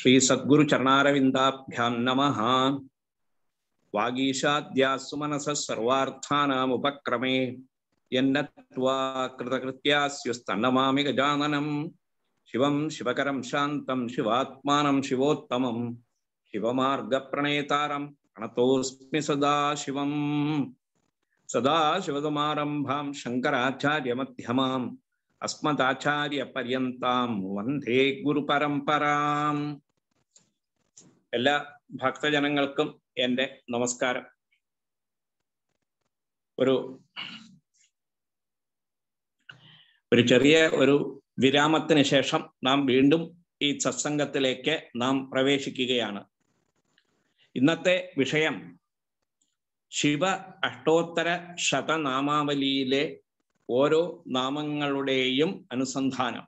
श्री सद्गुरु चरणारविंदाभ्याम नमः वागीशाद्यासुमनस सर्वार्थानाम उपक्रमे यन्नत्वा कृतकृत्या स्युस्तन्नमामि गजाननं शिवं शिवकरं शान्तं शिवात्मानं शिवोत्तमं शिवमार्गप्रणेतारं प्रणतोऽस्मि सदा शिवम् सदा शिवसमारम्भां शङ्कराचार्यमध्यमाम् അസ്മദാചാര്യപര്യന്താം വന്ദേ ഗുരു പരമ്പരാം എല്ലാ ഭക്തജനങ്ങൾക്കും എൻ്റെ നമസ്കാരം ഒരു ഒരു ചെറിയ ഒരു വിരാമത്തിന് ശേഷം നാം വീണ്ടും ഈ സത്സംഗത്തിലേക്ക് നാം പ്രവേശിക്കുകയാണ് ഇന്നത്തെ വിഷയം ശിവ അഷ്ടോത്തര ശതനാമാവലിയിലെ ഓരോ നാമങ്ങളുടെയും അനുസന്ധാനം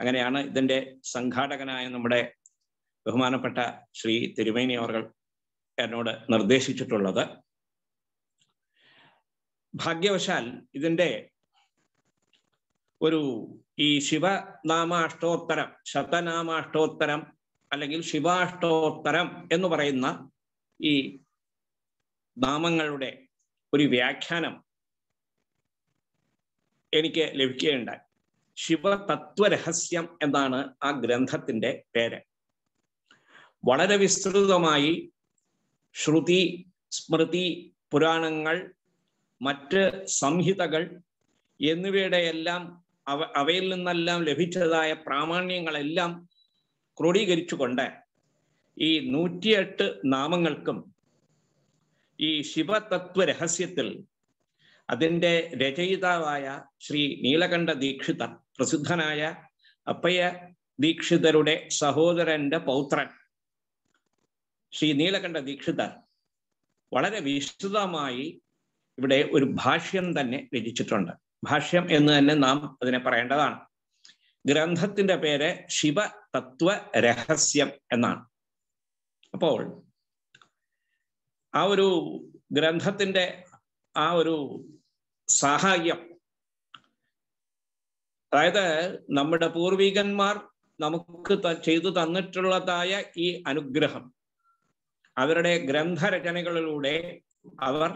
അങ്ങനെയാണ് ഇതിൻ്റെ സംഘാടകനായ നമ്മുടെ ബഹുമാനപ്പെട്ട ശ്രീ തിരുമേനി അവർ എന്നോട് നിർദ്ദേശിച്ചിട്ടുള്ളത് ഭാഗ്യവശാൽ ഇതിൻ്റെ ഒരു ഈ ശിവനാമാഷ്ടോത്തരം ശതനാമാഷ്ടോത്തരം അല്ലെങ്കിൽ ശിവാഷ്ടോത്തരം എന്ന് പറയുന്ന ഈ നാമങ്ങളുടെ ഒരു വ്യാഖ്യാനം എനിക്ക് ലഭിക്കുകയുണ്ടായി ശിവതത്വരഹസ്യം എന്നാണ് ആ ഗ്രന്ഥത്തിന്റെ പേര് വളരെ വിസ്തൃതമായി ശ്രുതി സ്മൃതി പുരാണങ്ങൾ മറ്റ് സംഹിതകൾ എന്നിവയുടെ എല്ലാം അവ അവയിൽ നിന്നെല്ലാം ലഭിച്ചതായ പ്രാമാണ്യങ്ങളെല്ലാം ക്രോഡീകരിച്ചുകൊണ്ട് ഈ നൂറ്റിയെട്ട് നാമങ്ങൾക്കും ഈ ശിവതത്വരഹസ്യത്തിൽ രഹസ്യത്തിൽ അതിൻ്റെ രചയിതാവായ ശ്രീ നീലകണ്ഠ ദീക്ഷിത പ്രസിദ്ധനായ അപ്പയ്യ ദീക്ഷിതരുടെ സഹോദരന്റെ പൗത്രൻ ശ്രീ നീലകണ്ഠ ദീക്ഷിതർ വളരെ വിശദമായി ഇവിടെ ഒരു ഭാഷ്യം തന്നെ രചിച്ചിട്ടുണ്ട് ഭാഷ്യം എന്ന് തന്നെ നാം അതിനെ പറയേണ്ടതാണ് ഗ്രന്ഥത്തിന്റെ പേര് തത്വ രഹസ്യം എന്നാണ് അപ്പോൾ ആ ഒരു ഗ്രന്ഥത്തിന്റെ ആ ഒരു സഹായം അതായത് നമ്മുടെ പൂർവികന്മാർ നമുക്ക് ചെയ്തു തന്നിട്ടുള്ളതായ ഈ അനുഗ്രഹം അവരുടെ ഗ്രന്ഥരചനകളിലൂടെ അവർ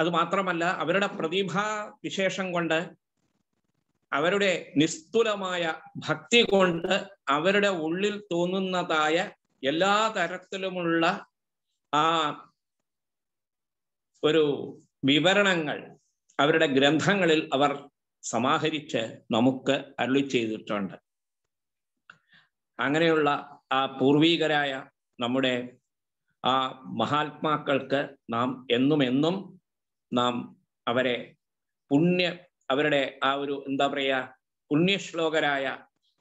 അത് മാത്രമല്ല അവരുടെ പ്രതിഭാ വിശേഷം കൊണ്ട് അവരുടെ നിസ്തുലമായ ഭക്തി കൊണ്ട് അവരുടെ ഉള്ളിൽ തോന്നുന്നതായ എല്ലാ തരത്തിലുമുള്ള ആ ഒരു വിവരണങ്ങൾ അവരുടെ ഗ്രന്ഥങ്ങളിൽ അവർ സമാഹരിച്ച് നമുക്ക് അരുളി ചെയ്തിട്ടുണ്ട് അങ്ങനെയുള്ള ആ പൂർവീകരായ നമ്മുടെ ആ മഹാത്മാക്കൾക്ക് നാം എന്നും എന്നും നാം അവരെ പുണ്യ അവരുടെ ആ ഒരു എന്താ പറയുക പുണ്യശ്ലോകരായ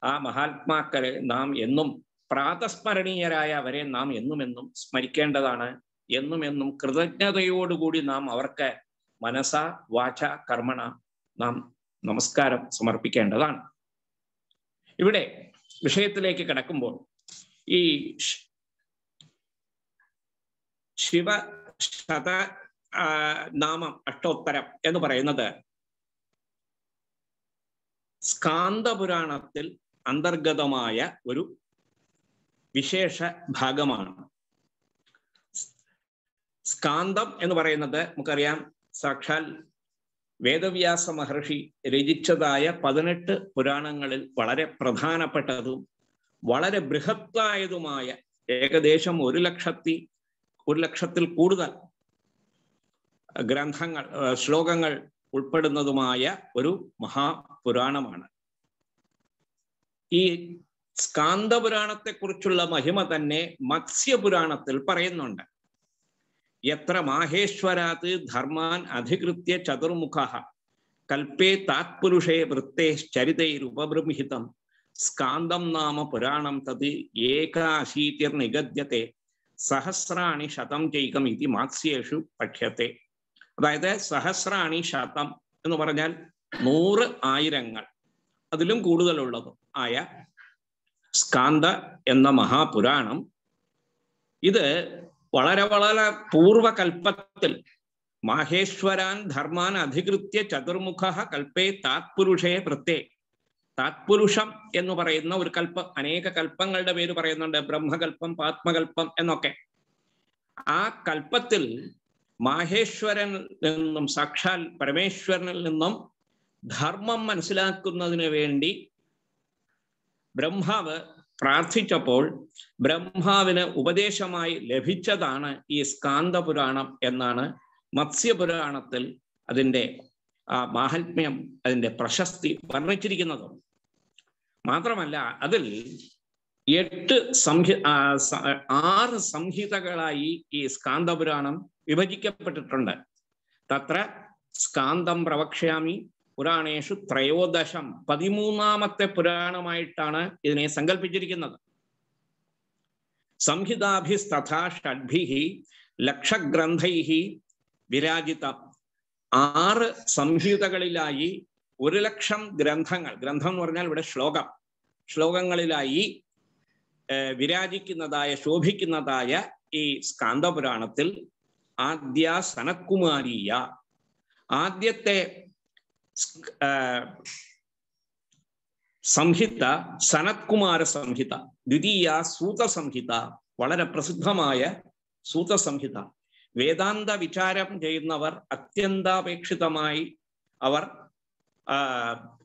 ആ മഹാത്മാക്കളെ നാം എന്നും പ്രാതസ്മരണീയരായ അവരെ നാം എന്നും എന്നും സ്മരിക്കേണ്ടതാണ് എന്നും എന്നും കൃതജ്ഞതയോടുകൂടി നാം അവർക്ക് മനസ വാച കർമ്മണ നാം നമസ്കാരം സമർപ്പിക്കേണ്ടതാണ് ഇവിടെ വിഷയത്തിലേക്ക് കിടക്കുമ്പോൾ ഈ ശിവ ശത നാമം അഷ്ടോത്തരം എന്ന് പറയുന്നത് സ്കാന്തപുരാണത്തിൽ അന്തർഗതമായ ഒരു വിശേഷ ഭാഗമാണ് സ്കാന്തം എന്ന് പറയുന്നത് നമുക്കറിയാം സാക്ഷാൽ വേദവ്യാസ മഹർഷി രചിച്ചതായ പതിനെട്ട് പുരാണങ്ങളിൽ വളരെ പ്രധാനപ്പെട്ടതും വളരെ ബൃഹത്തായതുമായ ഏകദേശം ഒരു ലക്ഷത്തി ഒരു ലക്ഷത്തിൽ കൂടുതൽ ഗ്രന്ഥങ്ങൾ ശ്ലോകങ്ങൾ ഉൾപ്പെടുന്നതുമായ ഒരു മഹാപുരാണമാണ് ഈ സ്കാന്തപുരാണത്തെക്കുറിച്ചുള്ള മഹിമ തന്നെ മത്സ്യപുരാണത്തിൽ പറയുന്നുണ്ട് യത്ര മാഹേശ്വരാത് ധർമാൻ അധികൃത്യ ചതുർമുഖ കൽപ്പേ താത്പുരുഷേ വൃത്തേ വൃത്തേശ്ചരിതൈരുപബൃംഹിതം സ്കാന്തം നാമ പുരാണം തത് നിഗദ്യത്തെ സഹസ്രാണി ശതം ചൈകം ഇതി മാത്സ്യേഷു പഠ്യത്തെ അതായത് സഹസ്രാണി ശതം എന്ന് പറഞ്ഞാൽ നൂറ് ആയിരങ്ങൾ അതിലും കൂടുതലുള്ളതും ആയ സ്കാന്ത എന്ന മഹാപുരാണം ഇത് വളരെ വളരെ പൂർവകൽപ്പത്തിൽ മഹേശ്വരാൻ ധർമാൻ അധികൃത്യ ചതുർമുഖ കൽപ്പേ താത്പുരുഷേ പ്രത്യേ താത്പുരുഷം എന്ന് പറയുന്ന ഒരു കൽപ്പ അനേക കൽപ്പങ്ങളുടെ പേര് പറയുന്നുണ്ട് ബ്രഹ്മകൽപ്പം പാത്മകൽപ്പം എന്നൊക്കെ ആ കൽപ്പത്തിൽ മാഹേശ്വരൻ നിന്നും സാക്ഷാൽ പരമേശ്വരനിൽ നിന്നും ധർമ്മം മനസ്സിലാക്കുന്നതിന് വേണ്ടി ബ്രഹ്മാവ് പ്രാർത്ഥിച്ചപ്പോൾ ബ്രഹ്മാവിന് ഉപദേശമായി ലഭിച്ചതാണ് ഈ സ്കാന്തപുരാണം എന്നാണ് മത്സ്യപുരാണത്തിൽ അതിൻ്റെ ആ മാഹാത്മ്യം അതിൻ്റെ പ്രശസ്തി വർണ്ണിച്ചിരിക്കുന്നത് മാത്രമല്ല അതിൽ എട്ട് സംഹി ആറ് സംഹിതകളായി ഈ സ്കാന്തപുരാണം വിഭജിക്കപ്പെട്ടിട്ടുണ്ട് തത്ര സ്കാന്തം പ്രവക്ഷ്യാമി പുരാണേഷു ത്രയോദശം പതിമൂന്നാമത്തെ പുരാണമായിട്ടാണ് ഇതിനെ സങ്കല്പിച്ചിരിക്കുന്നത് സംഹിതാഭിസ്തഥാ ഷഡ്ഭിഹി ലക്ഷഗ്രന്ഥൈഹി വിരാജിതം ആറ് സംഹിതകളിലായി ഒരു ലക്ഷം ഗ്രന്ഥങ്ങൾ ഗ്രന്ഥം എന്ന് പറഞ്ഞാൽ ഇവിടെ ശ്ലോകം ശ്ലോകങ്ങളിലായി വിരാജിക്കുന്നതായ ശോഭിക്കുന്നതായ ഈ സ്കാന്തപുരാണത്തിൽ ആദ്യ സനക്കുമാരിയ ആദ്യത്തെ സംഹിത സനത്കുമാര സംഹിത ദ്വിതീയ സൂത സംഹിത വളരെ പ്രസിദ്ധമായ സൂത സംഹിത വേദാന്ത വിചാരം ചെയ്യുന്നവർ അത്യന്താപേക്ഷിതമായി അവർ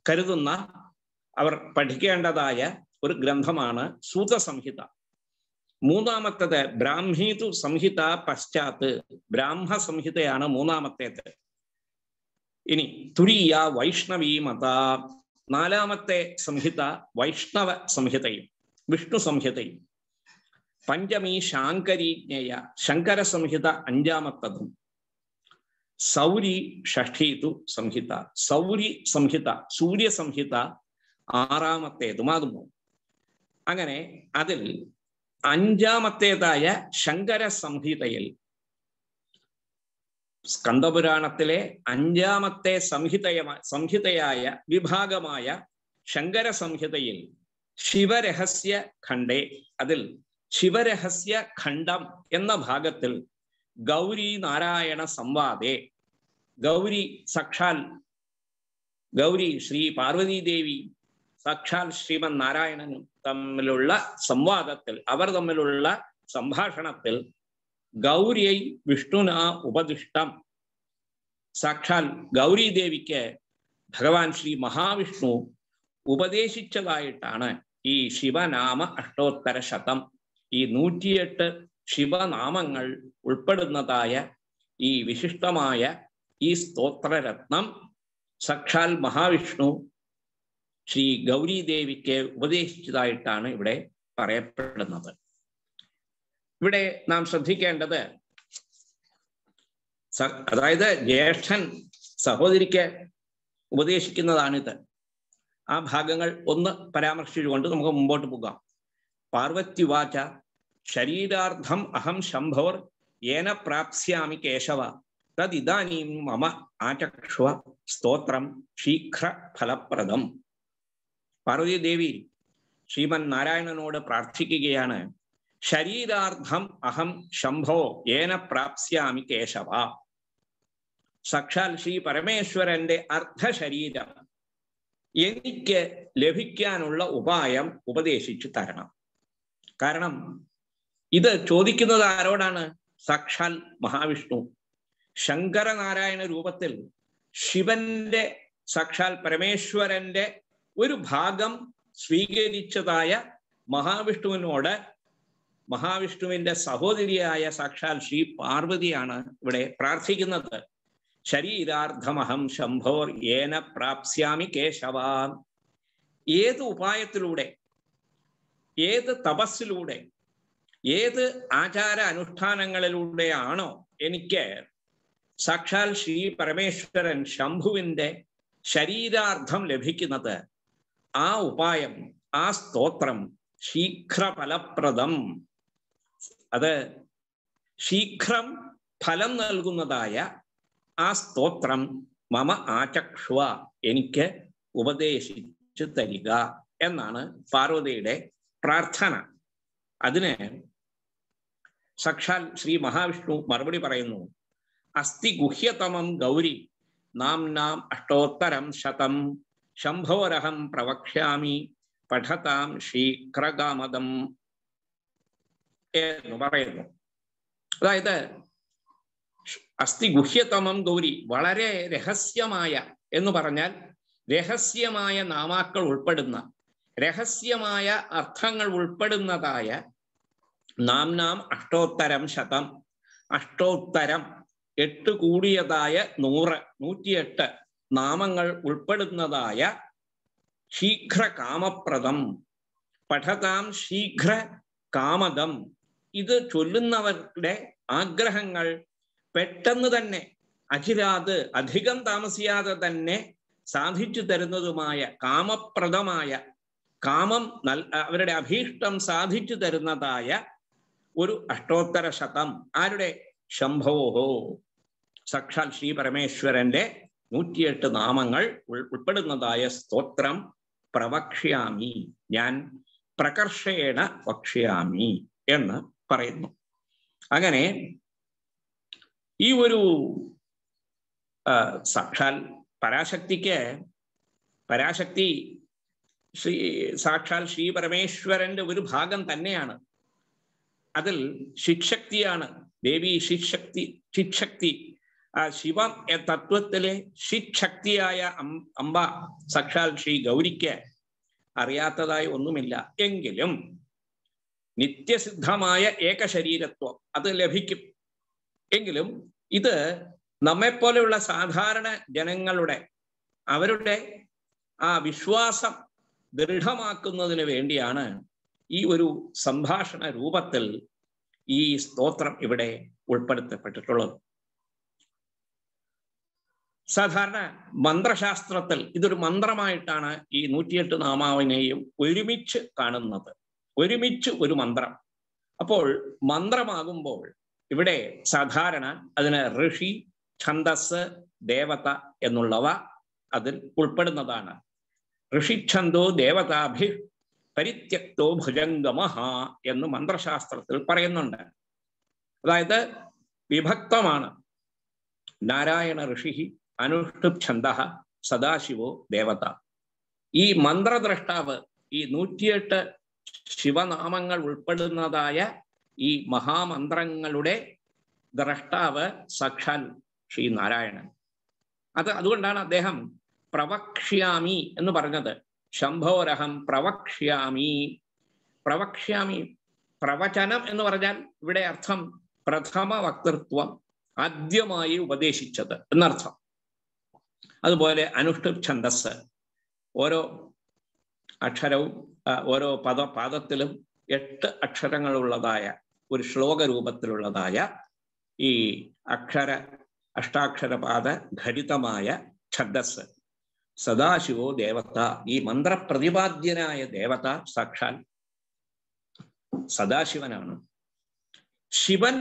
കരുതുന്ന അവർ പഠിക്കേണ്ടതായ ഒരു ഗ്രന്ഥമാണ് സൂത സംഹിത മൂന്നാമത്തത് ബ്രാഹ്മീതു സംഹിത പശ്ചാത്ത് ബ്രാഹ്മ സംഹിതയാണ് മൂന്നാമത്തേത് ഇനി തുരിയ വൈഷ്ണവീ മത നാലാമത്തെ സംഹിത വൈഷ്ണവ സംഹിതയും വിഷ്ണു സംഹിതയും പഞ്ചമി ശാങ്കരീജ്ഞയ ശങ്കര സംഹിത അഞ്ചാമത്തതും സൗരി ഷഷ്ഠീതു സംഹിത സൗരി സംഹിത സൂര്യ സംഹിത ആറാമത്തേതുമാകുന്നു അങ്ങനെ അതിൽ അഞ്ചാമത്തേതായ ശങ്കര സംഹിതയിൽ സ്കന്ദപുരാണത്തിലെ അഞ്ചാമത്തെ സംഹിതയ സംഹിതയായ വിഭാഗമായ ശങ്കര സംഹിതയിൽ ശിവരഹസ്യ ഖണ്ഡേ അതിൽ ശിവരഹസ്യ ഖണ്ഡം എന്ന ഭാഗത്തിൽ ഗൗരി നാരായണ സംവാദേ ഗൗരി സാക്ഷാൽ ഗൗരി ശ്രീ പാർവതീദേവി സാക്ഷാൽ ശ്രീമൻ നാരായണനും തമ്മിലുള്ള സംവാദത്തിൽ അവർ തമ്മിലുള്ള സംഭാഷണത്തിൽ ഗൗരിയൈ വിഷ്ണുന ഉപദിഷ്ടം സാക്ഷാൽ ഗൗരീദേവിക്ക് ഭഗവാൻ ശ്രീ മഹാവിഷ്ണു ഉപദേശിച്ചതായിട്ടാണ് ഈ ശിവനാമ അഷ്ടോത്തര ശതം ഈ നൂറ്റിയെട്ട് ശിവനാമങ്ങൾ ഉൾപ്പെടുന്നതായ ഈ വിശിഷ്ടമായ ഈ സ്തോത്രരത്നം സാക്ഷാൽ മഹാവിഷ്ണു ശ്രീ ഗൗരീദേവിക്ക് ഉപദേശിച്ചതായിട്ടാണ് ഇവിടെ പറയപ്പെടുന്നത് ഇവിടെ നാം ശ്രദ്ധിക്കേണ്ടത് അതായത് ജ്യേഷ്ഠൻ സഹോദരിക്ക് ഉപദേശിക്കുന്നതാണിത് ആ ഭാഗങ്ങൾ ഒന്ന് പരാമർശിച്ചുകൊണ്ട് നമുക്ക് മുമ്പോട്ട് പോകാം വാച ശരീരാർത്ഥം അഹം ശംഭവർ ഏന പ്രാപ്സ്യാമി കേശവ തദിതാനീം മമ ആചക്ഷുവ സ്തോത്രം ശീഘ്ര ഫലപ്രദം പാർവതി ദേവി ശ്രീമൻ നാരായണനോട് പ്രാർത്ഥിക്കുകയാണ് ശരീരാർത്ഥം അഹം ശംഭോ ഏന പ്രാപ്സ്യാമി കേശവ സാക്ഷാൽ ശ്രീ പരമേശ്വരന്റെ അർദ്ധശരീരം എനിക്ക് ലഭിക്കാനുള്ള ഉപായം ഉപദേശിച്ചു തരണം കാരണം ഇത് ചോദിക്കുന്നത് ആരോടാണ് സാക്ഷാൽ മഹാവിഷ്ണു ശങ്കരനാരായണ രൂപത്തിൽ ശിവന്റെ സാക്ഷാൽ പരമേശ്വരന്റെ ഒരു ഭാഗം സ്വീകരിച്ചതായ മഹാവിഷ്ണുവിനോട് മഹാവിഷ്ണുവിന്റെ സഹോദരിയായ സാക്ഷാൽ ശ്രീ പാർവതിയാണ് ഇവിടെ പ്രാർത്ഥിക്കുന്നത് ശരീരാർത്ഥമഹം ശംഭോർ ഏന പ്രാപ്സ്യാമി കേശവ ഏത് ഉപായത്തിലൂടെ ഏത് തപസ്സിലൂടെ ഏത് ആചാര അനുഷ്ഠാനങ്ങളിലൂടെയാണോ എനിക്ക് സാക്ഷാൽ ശ്രീ പരമേശ്വരൻ ശംഭുവിന്റെ ശരീരാർത്ഥം ലഭിക്കുന്നത് ആ ഉപായം ആ സ്തോത്രം ശീഘ്രഫലപ്രദം അത് ശീഘ്രം ഫലം നൽകുന്നതായ ആ സ്തോത്രം മമ ആചക്ഷുവ എനിക്ക് ഉപദേശിച്ചു തരിക എന്നാണ് പാർവതിയുടെ പ്രാർത്ഥന അതിന് സാക്ഷാൽ ശ്രീ മഹാവിഷ്ണു മറുപടി പറയുന്നു അസ്ഥി ഗുഹ്യതമം ഗൗരി നാം നാം അഷ്ടോത്തരം ശതം ശംഭോരഹം പ്രവക്ഷ്യാമി പഠതാം ശീഘ്രഗാമതം എന്ന് പറയുന്നു അതായത് അസ്ഥി ഗുഹ്യതമം ഗൗരി വളരെ രഹസ്യമായ എന്ന് പറഞ്ഞാൽ രഹസ്യമായ നാമാക്കൾ ഉൾപ്പെടുന്ന രഹസ്യമായ അർത്ഥങ്ങൾ ഉൾപ്പെടുന്നതായ നാം നാം അഷ്ടോത്തരം ശതം അഷ്ടോത്തരം എട്ട് കൂടിയതായ നൂറ് നൂറ്റിയെട്ട് നാമങ്ങൾ ഉൾപ്പെടുന്നതായ ശീഘ്ര കാമപ്രദം പഠതാം ശീഘ്ര കാമദം ഇത് ചൊല്ലുന്നവരുടെ ആഗ്രഹങ്ങൾ പെട്ടെന്ന് തന്നെ അഖിലാത് അധികം താമസിയാതെ തന്നെ സാധിച്ചു തരുന്നതുമായ കാമപ്രദമായ കാമം നൽ അവരുടെ അഭീഷ്ടം സാധിച്ചു തരുന്നതായ ഒരു അഷ്ടോത്തര ശതം ആരുടെ ശംഭവോഹോ സാക്ഷാൽ ശ്രീ പരമേശ്വരന്റെ നൂറ്റിയെട്ട് നാമങ്ങൾ ഉൾപ്പെടുന്നതായ സ്തോത്രം പ്രവക്ഷ്യാമി ഞാൻ പ്രകർഷേണ വക്ഷ്യാമി എന്ന് പറയുന്നു അങ്ങനെ ഈ ഒരു സാക്ഷാൽ പരാശക്തിക്ക് പരാശക്തി ശ്രീ സാക്ഷാൽ ശ്രീ പരമേശ്വരന്റെ ഒരു ഭാഗം തന്നെയാണ് അതിൽ ശിക്ഷക്തിയാണ് ദേവി ശിക്ഷക്തി ശിക്ഷക്തി ആ ശിവ തത്വത്തിലെ ശിക്ഷക്തിയായ അംബ സാക്ഷാൽ ശ്രീ ഗൗരിക്ക് അറിയാത്തതായി ഒന്നുമില്ല എങ്കിലും നിത്യസിദ്ധമായ ഏകശരീരത്വം അത് ലഭിക്കും എങ്കിലും ഇത് നമ്മെപ്പോലെയുള്ള സാധാരണ ജനങ്ങളുടെ അവരുടെ ആ വിശ്വാസം ദൃഢമാക്കുന്നതിന് വേണ്ടിയാണ് ഈ ഒരു സംഭാഷണ രൂപത്തിൽ ഈ സ്തോത്രം ഇവിടെ ഉൾപ്പെടുത്തപ്പെട്ടിട്ടുള്ളത് സാധാരണ മന്ത്രശാസ്ത്രത്തിൽ ഇതൊരു മന്ത്രമായിട്ടാണ് ഈ നൂറ്റിയെട്ട് നാമാവിനെയും ഒരുമിച്ച് കാണുന്നത് ഒരുമിച്ച് ഒരു മന്ത്രം അപ്പോൾ മന്ത്രമാകുമ്പോൾ ഇവിടെ സാധാരണ അതിന് ഋഷി ഛന്ദസ് ദേവത എന്നുള്ളവ അതിൽ ഉൾപ്പെടുന്നതാണ് ഋഷിഛന്തോ ദേവതാഭി പരിത്യക്തോ ഭുജംഗമഹ എന്ന് മന്ത്രശാസ്ത്രത്തിൽ പറയുന്നുണ്ട് അതായത് വിഭക്തമാണ് നാരായണ ഋഷി അനുഷ്ഠുപ് ഛന്ദ സദാശിവോ ദേവത ഈ മന്ത്രദ്രഷ്ടാവ് ഈ നൂറ്റിയെട്ട് ശിവനാമങ്ങൾ ഉൾപ്പെടുന്നതായ ഈ മഹാമന്ത്രങ്ങളുടെ ദ്രഷ്ടാവ് സാക്ഷാൽ ശ്രീ നാരായണൻ അത് അതുകൊണ്ടാണ് അദ്ദേഹം പ്രവക്ഷ്യാമി എന്ന് പറഞ്ഞത് ശംഭോരഹം പ്രവക്ഷ്യാമി പ്രവക്ഷ്യാമി പ്രവചനം എന്ന് പറഞ്ഞാൽ ഇവിടെ അർത്ഥം പ്രഥമ വക്തൃത്വം ആദ്യമായി ഉപദേശിച്ചത് എന്നർത്ഥം അതുപോലെ അനുഷ്ഠ ഛന്ദസ് ഓരോ അക്ഷരവും ഓരോ പദ പാദത്തിലും എട്ട് അക്ഷരങ്ങളുള്ളതായ ഒരു ശ്ലോക രൂപത്തിലുള്ളതായ ഈ അക്ഷര അഷ്ടാക്ഷരപാത ഘടിതമായ ഛന്ദസ് സദാശിവോ ദേവത ഈ മന്ത്രപ്രതിപാദ്യനായ ദേവത സാക്ഷാൽ സദാശിവനാണ് ശിവൻ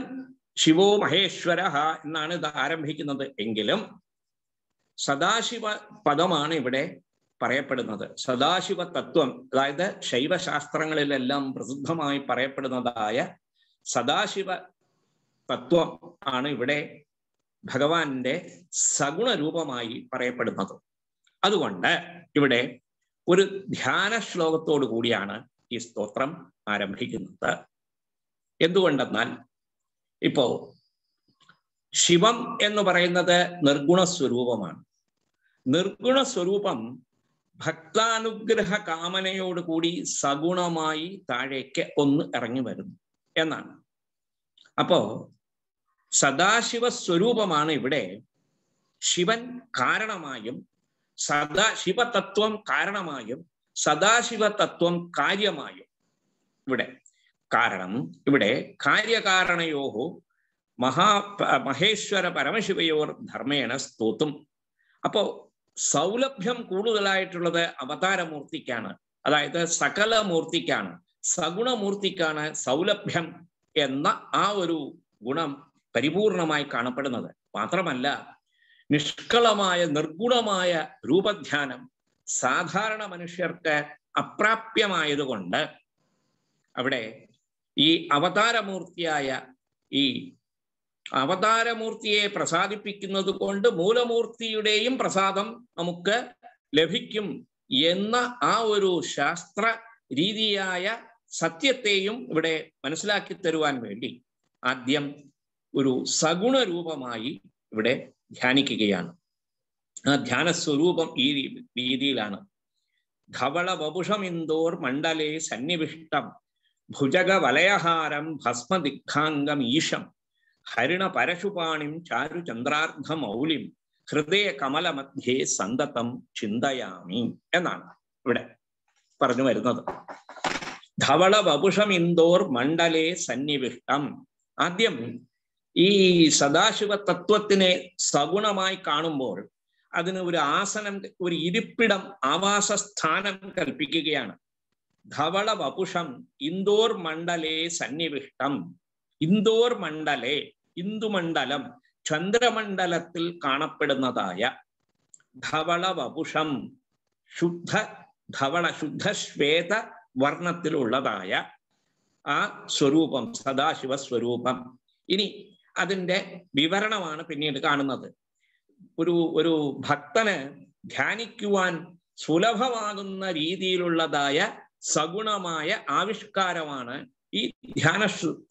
ശിവോ മഹേശ്വര എന്നാണ് ഇത് ആരംഭിക്കുന്നത് എങ്കിലും സദാശിവ പദമാണ് ഇവിടെ പറയപ്പെടുന്നത് സദാശിവ തത്വം അതായത് ശൈവശാസ്ത്രങ്ങളിലെല്ലാം പ്രസിദ്ധമായി പറയപ്പെടുന്നതായ സദാശിവ തത്വം ആണ് ഇവിടെ ഭഗവാന്റെ രൂപമായി പറയപ്പെടുന്നത് അതുകൊണ്ട് ഇവിടെ ഒരു ധ്യാന ശ്ലോകത്തോടു കൂടിയാണ് ഈ സ്തോത്രം ആരംഭിക്കുന്നത് എന്തുകൊണ്ടെന്നാൽ ഇപ്പോ ശിവം എന്ന് പറയുന്നത് നിർഗുണ സ്വരൂപമാണ് നിർഗുണ സ്വരൂപം ഭക്താനുഗ്രഹ കാമനയോട് കൂടി സഗുണമായി താഴേക്ക് ഒന്ന് ഇറങ്ങി വരുന്നു എന്നാണ് അപ്പോ സദാശിവ സ്വരൂപമാണ് ഇവിടെ ശിവൻ കാരണമായും സദാ തത്വം കാരണമായും സദാശിവ തത്വം കാര്യമായും ഇവിടെ കാരണം ഇവിടെ കാര്യകാരണയോ മഹാ മഹേശ്വര പരമശിവയോർ ധർമ്മേണ സ്തോത്തും അപ്പോ സൗലഭ്യം കൂടുതലായിട്ടുള്ളത് അവതാരമൂർത്തിക്കാണ് അതായത് സകലമൂർത്തിക്കാണ് സഗുണമൂർത്തിക്കാണ് സൗലഭ്യം എന്ന ആ ഒരു ഗുണം പരിപൂർണമായി കാണപ്പെടുന്നത് മാത്രമല്ല നിഷ്കളമായ നിർഗുണമായ രൂപധ്യാനം സാധാരണ മനുഷ്യർക്ക് അപ്രാപ്യമായതുകൊണ്ട് അവിടെ ഈ അവതാരമൂർത്തിയായ ഈ അവതാരമൂർത്തിയെ പ്രസാദിപ്പിക്കുന്നത് കൊണ്ട് മൂലമൂർത്തിയുടെയും പ്രസാദം നമുക്ക് ലഭിക്കും എന്ന ആ ഒരു ശാസ്ത്ര രീതിയായ സത്യത്തെയും ഇവിടെ മനസ്സിലാക്കി തരുവാൻ വേണ്ടി ആദ്യം ഒരു സഗുണ രൂപമായി ഇവിടെ ധ്യാനിക്കുകയാണ് ആ ധ്യാന സ്വരൂപം ഈ രീതിയിലാണ് ധവള ബബുഷമിന്ദോർ മണ്ഡലേ സന്നിവിഷ്ടം ഭുജക വലയഹാരം ഭസ്മദിഖാംഗം ഈശം ഹരിണ പരശുപാണിം ചാരുചന്ദ്രാർദ്ധമൗലിം ഹൃദയ കമല മധ്യേ സന്തതം ചിന്തയാമി എന്നാണ് ഇവിടെ പറഞ്ഞു വരുന്നത് ധവള വപുഷം ഇന്തോർ മണ്ഡലേ സന്നിവിഷ്ടം ആദ്യം ഈ സദാശിവ തത്വത്തിനെ സഗുണമായി കാണുമ്പോൾ അതിന് ഒരു ആസനം ഒരു ഇരിപ്പിടം ആവാസ സ്ഥാനം കൽപ്പിക്കുകയാണ് ധവള വപുഷം ഇന്തോർ മണ്ഡലേ സന്നിവിഷ്ടം ഇന്തോർ മണ്ഡലേ ഇന്ദുമണ്ഡലം ചന്ദ്രമണ്ഡലത്തിൽ കാണപ്പെടുന്നതായ ധവള വപുഷം ശുദ്ധ ധവള ശ്വേത വർണ്ണത്തിലുള്ളതായ ആ സ്വരൂപം സ്വരൂപം ഇനി അതിൻ്റെ വിവരണമാണ് പിന്നീട് കാണുന്നത് ഒരു ഒരു ഭക്തന് ധ്യാനിക്കുവാൻ സുലഭമാകുന്ന രീതിയിലുള്ളതായ സഗുണമായ ആവിഷ്കാരമാണ് ഈ ധ്യാന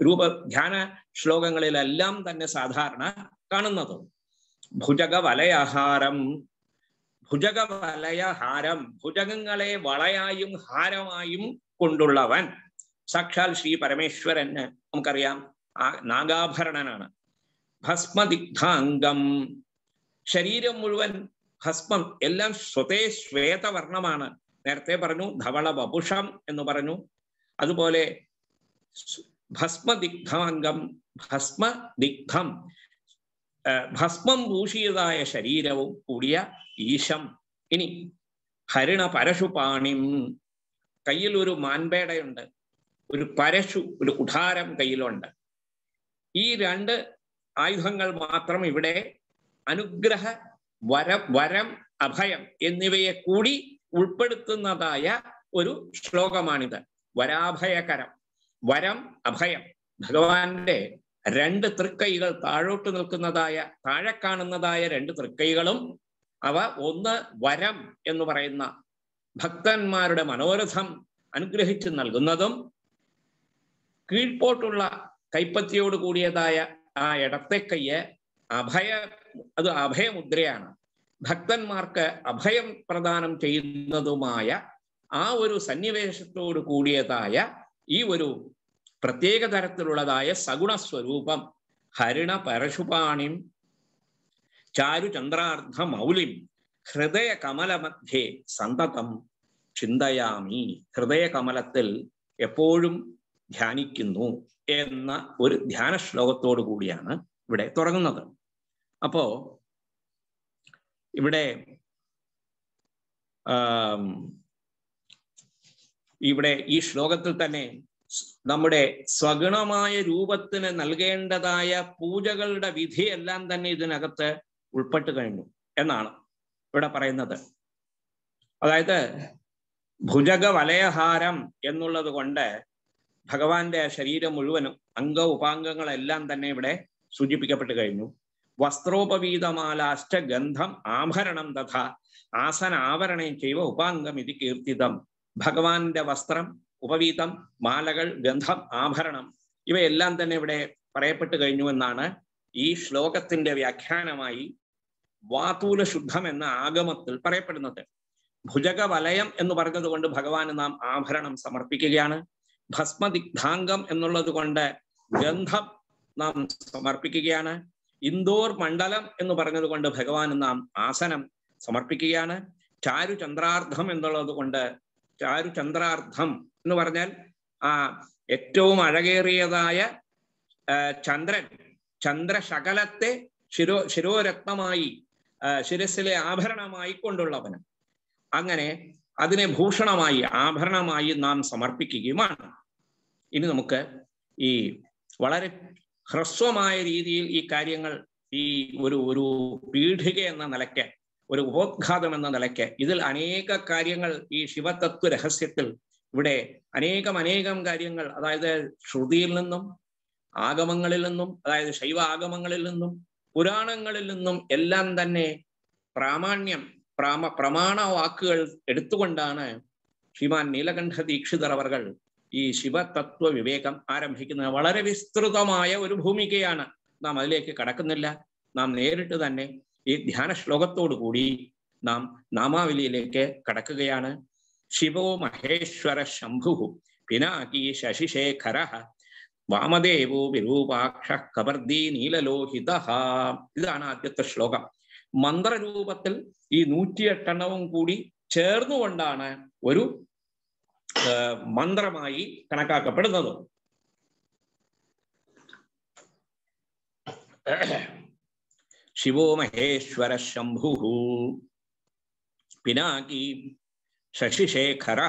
രൂപ ധ്യാന ശ്ലോകങ്ങളിലെല്ലാം തന്നെ സാധാരണ കാണുന്നത് ഭുജകവലയഹാരം ഭുജകവലയഹാരം ഭുജകങ്ങളെ വളയായും ഹാരമായും കൊണ്ടുള്ളവൻ സാക്ഷാൽ ശ്രീ പരമേശ്വരൻ നമുക്കറിയാം ആ നാഗാഭരണനാണ് ഭസ്മദിഗ്ധാംഗം ശരീരം മുഴുവൻ ഭസ്മം എല്ലാം സ്വതേ ശ്വേതവർണ്ണമാണ് നേരത്തെ പറഞ്ഞു ധവള വപുഷം എന്ന് പറഞ്ഞു അതുപോലെ ഭസ്മദിഗ്ധാംഗം ഭസ്മദിഗ്ധം ഭസ്മം ഭൂഷിയതായ ശരീരവും കൂടിയ ഈശം ഇനി ഹരിണ പരശുപാണിം കയ്യിൽ ഒരു മാൻപേടയുണ്ട് ഒരു പരശു ഒരു കുഠാരം കയ്യിലുണ്ട് ഈ രണ്ട് ആയുധങ്ങൾ മാത്രം ഇവിടെ അനുഗ്രഹ വരം വരം അഭയം എന്നിവയെ കൂടി ഉൾപ്പെടുത്തുന്നതായ ഒരു ശ്ലോകമാണിത് വരാഭയകരം വരം അഭയം ഭഗവാന്റെ രണ്ട് തൃക്കൈകൾ താഴോട്ട് നിൽക്കുന്നതായ താഴെ കാണുന്നതായ രണ്ട് തൃക്കൈകളും അവ ഒന്ന് വരം എന്ന് പറയുന്ന ഭക്തന്മാരുടെ മനോരഥം അനുഗ്രഹിച്ചു നൽകുന്നതും കീഴ്പോട്ടുള്ള കൈപ്പത്തിയോട് കൂടിയതായ ആ ഇടത്തെ കയ്യ് അഭയ അത് അഭയമുദ്രയാണ് ഭക്തന്മാർക്ക് അഭയം പ്രദാനം ചെയ്യുന്നതുമായ ആ ഒരു സന്നിവേശത്തോട് കൂടിയതായ ഈ ഒരു പ്രത്യേക തരത്തിലുള്ളതായ സഗുണസ്വരൂപം ഹരിണ പരശുപാണിം ചാരുചന്ദ്രാർദ്ധ മൗലിം ഹൃദയ കമലമധ്യേ സന്തതം ചിന്തയാമി ഹൃദയ കമലത്തിൽ എപ്പോഴും ധ്യാനിക്കുന്നു എന്ന ഒരു ധ്യാന ശ്ലോകത്തോടു കൂടിയാണ് ഇവിടെ തുടങ്ങുന്നത് അപ്പോ ഇവിടെ ഇവിടെ ഈ ശ്ലോകത്തിൽ തന്നെ നമ്മുടെ സ്വഗുണമായ രൂപത്തിന് നൽകേണ്ടതായ പൂജകളുടെ വിധിയെല്ലാം തന്നെ ഇതിനകത്ത് ഉൾപ്പെട്ട് കഴിഞ്ഞു എന്നാണ് ഇവിടെ പറയുന്നത് അതായത് ഭുജക വലയഹാരം എന്നുള്ളത് കൊണ്ട് ഭഗവാന്റെ ശരീരം മുഴുവനും അംഗ ഉപാംഗങ്ങളെല്ലാം തന്നെ ഇവിടെ സൂചിപ്പിക്കപ്പെട്ട് കഴിഞ്ഞു വസ്ത്രോപവീതമാല ഗന്ധം ആഭരണം തഥ ആസന ആവരണം ചെയ്വ ഉപാംഗം ഇത് കീർത്തിതം ഭഗവാന്റെ വസ്ത്രം ഉപവീതം മാലകൾ ഗന്ധം ആഭരണം ഇവയെല്ലാം തന്നെ ഇവിടെ പറയപ്പെട്ടു കഴിഞ്ഞു എന്നാണ് ഈ ശ്ലോകത്തിന്റെ വ്യാഖ്യാനമായി വാതൂല ശുദ്ധം എന്ന ആഗമത്തിൽ പറയപ്പെടുന്നത് ഭുജക വലയം എന്ന് പറഞ്ഞതുകൊണ്ട് ഭഗവാന് നാം ആഭരണം സമർപ്പിക്കുകയാണ് ഭസ്മദിഗ്ധാംഗം എന്നുള്ളത് കൊണ്ട് ഗന്ധം നാം സമർപ്പിക്കുകയാണ് ഇന്ദോർ മണ്ഡലം എന്ന് പറഞ്ഞതുകൊണ്ട് ഭഗവാന് നാം ആസനം സമർപ്പിക്കുകയാണ് ചാരുചന്ദ്രാർത്ഥം എന്നുള്ളത് കൊണ്ട് ചാരുചന്ദ്രാർത്ഥം എന്ന് പറഞ്ഞാൽ ആ ഏറ്റവും അഴകേറിയതായ ചന്ദ്രൻ ചന്ദ്രശകലത്തെ ശിരോ ശിരോരത്നമായി ശിരസിലെ ആഭരണമായി കൊണ്ടുള്ളവന് അങ്ങനെ അതിനെ ഭൂഷണമായി ആഭരണമായി നാം സമർപ്പിക്കുകയുമാണ് ഇനി നമുക്ക് ഈ വളരെ ഹ്രസ്വമായ രീതിയിൽ ഈ കാര്യങ്ങൾ ഈ ഒരു ഒരു പീഠിക എന്ന നിലയ്ക്ക് ഒരു ഉപോദ്ഘാതം എന്ന നിലയ്ക്ക് ഇതിൽ അനേക കാര്യങ്ങൾ ഈ ശിവതത്വ രഹസ്യത്തിൽ ഇവിടെ അനേകം അനേകം കാര്യങ്ങൾ അതായത് ശ്രുതിയിൽ നിന്നും ആഗമങ്ങളിൽ നിന്നും അതായത് ശൈവ ആഗമങ്ങളിൽ നിന്നും പുരാണങ്ങളിൽ നിന്നും എല്ലാം തന്നെ പ്രാമാണ്യം പ്രാമ പ്രമാണ വാക്കുകൾ എടുത്തുകൊണ്ടാണ് ശ്രീമാൻ നീലകണ്ഠ ദീക്ഷിതർ അവർകൾ ഈ ശിവതത്വ വിവേകം ആരംഭിക്കുന്നത് വളരെ വിസ്തൃതമായ ഒരു ഭൂമികയാണ് നാം അതിലേക്ക് കടക്കുന്നില്ല നാം നേരിട്ട് തന്നെ ഈ ധ്യാന ശ്ലോകത്തോടു കൂടി നാം നാമാവലിയിലേക്ക് കടക്കുകയാണ് ശിവോ മഹേശ്വര ശംഭു പിനാകി ശശിശേഖര വാമദേവോ വിരൂപാക്ഷ കബർദി നീലലോഹിത ഇതാണ് ആദ്യത്തെ ശ്ലോകം മന്ത്രരൂപത്തിൽ ഈ നൂറ്റിയെട്ടെണ്ണവും കൂടി ചേർന്നുകൊണ്ടാണ് ഒരു മന്ത്രമായി കണക്കാക്കപ്പെടുന്നത് ശിവോ മഹേശ്വര ശംഭു പിനാകി ശശിശേഖര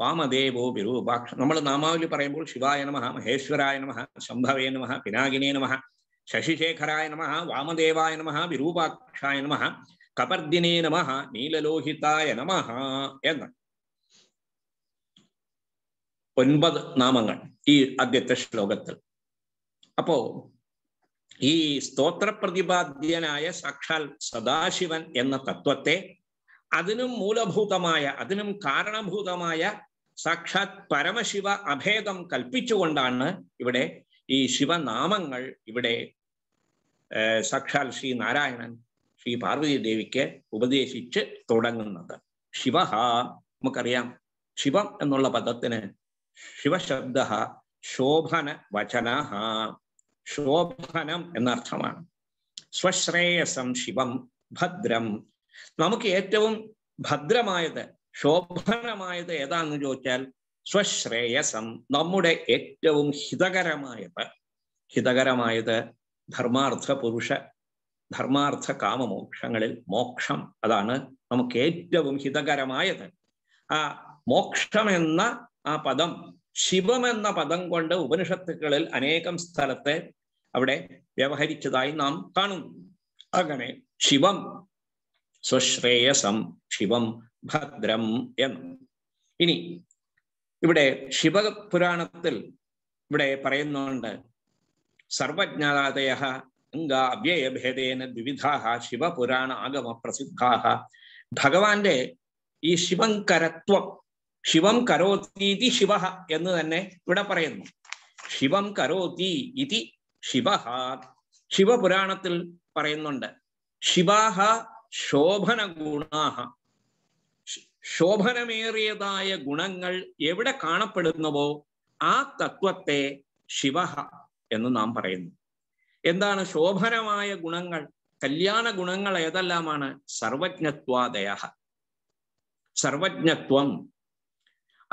വാമദേവോ വിരൂപാക്ഷ നമ്മൾ നാമാവലി പറയുമ്പോൾ ശിവായ നമ മഹേശ്വരായ നമ ശംഭവേ നമ പിനാകിനേ നമ ശശിശേഖരായ നമ വാമദേവായ നമ വിരൂപാക്ഷായ നമ കപർദിനേ നമ നീലലോഹിതായ നമ എന്ന് ഒൻപത് നാമങ്ങൾ ഈ ആദ്യത്തെ ശ്ലോകത്തിൽ അപ്പോ ഈ സ്തോത്രപ്രതിപാദ്യനായ സാക്ഷാൽ സദാശിവൻ എന്ന തത്വത്തെ അതിനും മൂലഭൂതമായ അതിനും കാരണഭൂതമായ സാക്ഷാത് പരമശിവ അഭേദം കൽപ്പിച്ചുകൊണ്ടാണ് ഇവിടെ ഈ ശിവനാമങ്ങൾ ഇവിടെ സാക്ഷാൽ ശ്രീ നാരായണൻ ശ്രീ പാർവതി ദേവിക്ക് ഉപദേശിച്ച് തുടങ്ങുന്നത് ശിവ നമുക്കറിയാം ശിവം എന്നുള്ള പദത്തിന് ശിവശബ്ദ ശോഭന വചന ശോഭനം എന്നർത്ഥമാണ് സ്വശ്രേയസം ശിവം ഭദ്രം നമുക്ക് ഏറ്റവും ഭദ്രമായത് ശോഭനമായത് ഏതാന്ന് ചോദിച്ചാൽ സ്വശ്രേയസം നമ്മുടെ ഏറ്റവും ഹിതകരമായത് ഹിതകരമായത് ധർമാർത്ഥ പുരുഷ ധർമാർത്ഥ കാമമോക്ഷങ്ങളിൽ മോക്ഷം അതാണ് നമുക്ക് ഏറ്റവും ഹിതകരമായത് ആ മോക്ഷമെന്ന ആ പദം ശിവം എന്ന പദം കൊണ്ട് ഉപനിഷത്തുകളിൽ അനേകം സ്ഥലത്തെ അവിടെ വ്യവഹരിച്ചതായി നാം കാണുന്നു അങ്ങനെ ശിവം സ്വശ്രേയസം ശിവം ഭദ്രം എന്ന് ഇനി ഇവിടെ ശിവപുരാണത്തിൽ ഇവിടെ പറയുന്നുണ്ട് സർവജ്ഞാതയ അംഗാ അവ്യയഭേദേന ദ്വിവിധാഹ ശിവപുരാണ ആഗമ പ്രസിദ്ധാഹ ഭഗവാന്റെ ഈ ശിവങ്കരത്വം ശിവം കരോതീതി ശിവ എന്ന് തന്നെ ഇവിടെ പറയുന്നു ശിവം കരോതി ഇതി ശിവ ശിവപുരാണത്തിൽ പറയുന്നുണ്ട് ശിവാഹ ശോഭന ഗുണാഹ ശോഭനമേറിയതായ ഗുണങ്ങൾ എവിടെ കാണപ്പെടുന്നുവോ ആ തത്വത്തെ ശിവഹ എന്ന് നാം പറയുന്നു എന്താണ് ശോഭനമായ ഗുണങ്ങൾ കല്യാണ ഗുണങ്ങൾ ഏതെല്ലാമാണ് സർവജ്ഞത്വാദയ സർവജ്ഞത്വം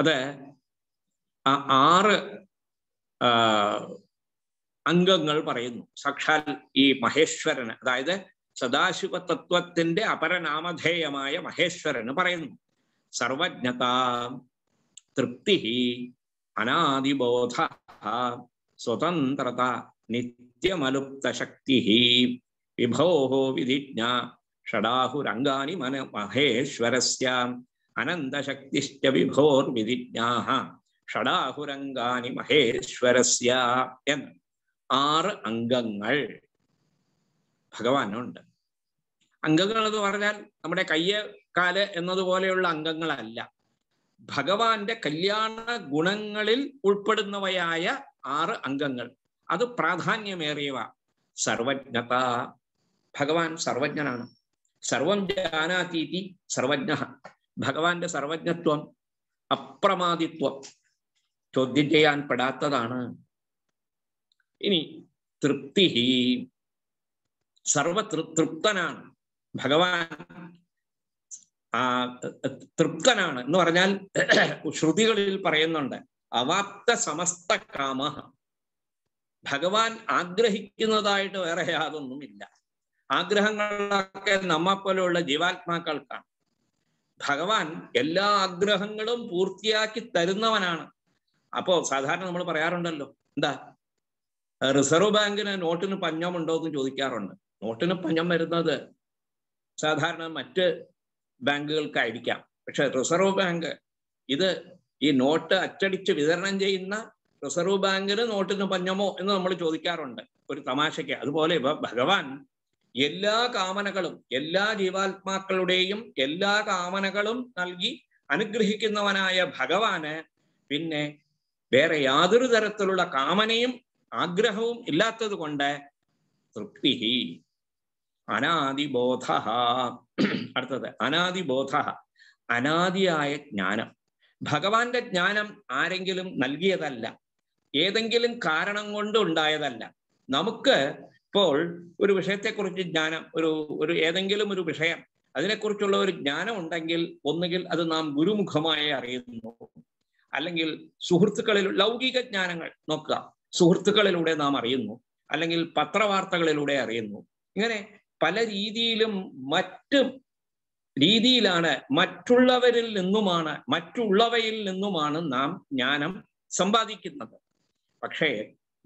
അത് ആറ് അംഗങ്ങൾ പറയുന്നു സാക്ഷാൽ ഈ മഹേശ്വരന് അതായത് സദാശിവ തത്വത്തിന്റെ അപരനാമധേയമായ മഹേശ്വരന് പറയുന്നു സർവജ്ഞത തൃപ്തി അനാദിബോധ സ്വതന്ത്രത നിത്യമലുപ്ത ശക്തി വിഭോ വിധിജ്ഞ ഷടാഹുരംഗാനി മന മഹേശ്വരസ്യ അനന്തശക്തിശ്ച വിഭോർവിധിജ്ഞാഹ ഷടാഹുരംഗാനി മഹേശ്വരസ്യ എന്ന് ആറ് അംഗങ്ങൾ ഭഗവാനുണ്ട് അംഗങ്ങൾ എന്ന് പറഞ്ഞാൽ നമ്മുടെ കയ്യ കാല് എന്നതുപോലെയുള്ള അംഗങ്ങളല്ല ഭഗവാന്റെ കല്യാണ ഗുണങ്ങളിൽ ഉൾപ്പെടുന്നവയായ ആറ് അംഗങ്ങൾ അത് പ്രാധാന്യമേറിയവ സർവജ്ഞത ഭഗവാൻ സർവജ്ഞനാണ് സർവം ജാനാതീതി സർവജ്ഞ ഭഗവാന്റെ സർവജ്ഞത്വം അപ്രമാദിത്വം ചോദ്യം ചെയ്യാൻ പെടാത്തതാണ് ഇനി തൃപ്തി സർവ തൃപ്തനാണ് ഭഗവാൻ ആ തൃപ്തനാണ് എന്ന് പറഞ്ഞാൽ ശ്രുതികളിൽ പറയുന്നുണ്ട് അവാപ്ത സമസ്ത കാമ ഭഗവാൻ ആഗ്രഹിക്കുന്നതായിട്ട് വേറെ യാതൊന്നുമില്ല ആഗ്രഹങ്ങളൊക്കെ പോലെയുള്ള ജീവാത്മാക്കൾക്കാണ് ഭഗവാൻ എല്ലാ ആഗ്രഹങ്ങളും പൂർത്തിയാക്കി തരുന്നവനാണ് അപ്പോ സാധാരണ നമ്മൾ പറയാറുണ്ടല്ലോ എന്താ റിസർവ് ബാങ്കിന് നോട്ടിന് പഞ്ഞമുണ്ടോ എന്ന് ചോദിക്കാറുണ്ട് നോട്ടിന് പഞ്ഞം വരുന്നത് സാധാരണ മറ്റ് ബാങ്കുകൾക്കായിരിക്കാം പക്ഷെ റിസർവ് ബാങ്ക് ഇത് ഈ നോട്ട് അച്ചടിച്ച് വിതരണം ചെയ്യുന്ന റിസർവ് ബാങ്കിന് നോട്ടിന് പഞ്ഞമോ എന്ന് നമ്മൾ ചോദിക്കാറുണ്ട് ഒരു തമാശയ്ക്ക് അതുപോലെ ഇപ്പൊ ഭഗവാൻ എല്ലാ കാമനകളും എല്ലാ ജീവാത്മാക്കളുടെയും എല്ലാ കാമനകളും നൽകി അനുഗ്രഹിക്കുന്നവനായ ഭഗവാന് പിന്നെ വേറെ യാതൊരു തരത്തിലുള്ള കാമനയും ആഗ്രഹവും ഇല്ലാത്തത് കൊണ്ട് തൃപ്തിഹി അനാദിബോധ അടുത്തത് അനാദിബോധ അനാദിയായ ജ്ഞാനം ഭഗവാന്റെ ജ്ഞാനം ആരെങ്കിലും നൽകിയതല്ല ഏതെങ്കിലും കാരണം കൊണ്ട് ഉണ്ടായതല്ല നമുക്ക് ഇപ്പോൾ ഒരു വിഷയത്തെക്കുറിച്ച് ജ്ഞാനം ഒരു ഒരു ഏതെങ്കിലും ഒരു വിഷയം അതിനെക്കുറിച്ചുള്ള ഒരു ജ്ഞാനം ഉണ്ടെങ്കിൽ ഒന്നുകിൽ അത് നാം ഗുരുമുഖമായി അറിയുന്നു അല്ലെങ്കിൽ സുഹൃത്തുക്കളിൽ ലൗകിക ജ്ഞാനങ്ങൾ നോക്കുക സുഹൃത്തുക്കളിലൂടെ നാം അറിയുന്നു അല്ലെങ്കിൽ പത്രവാർത്തകളിലൂടെ അറിയുന്നു ഇങ്ങനെ പല രീതിയിലും മറ്റ് രീതിയിലാണ് മറ്റുള്ളവരിൽ നിന്നുമാണ് മറ്റുള്ളവയിൽ നിന്നുമാണ് നാം ജ്ഞാനം സമ്പാദിക്കുന്നത് പക്ഷേ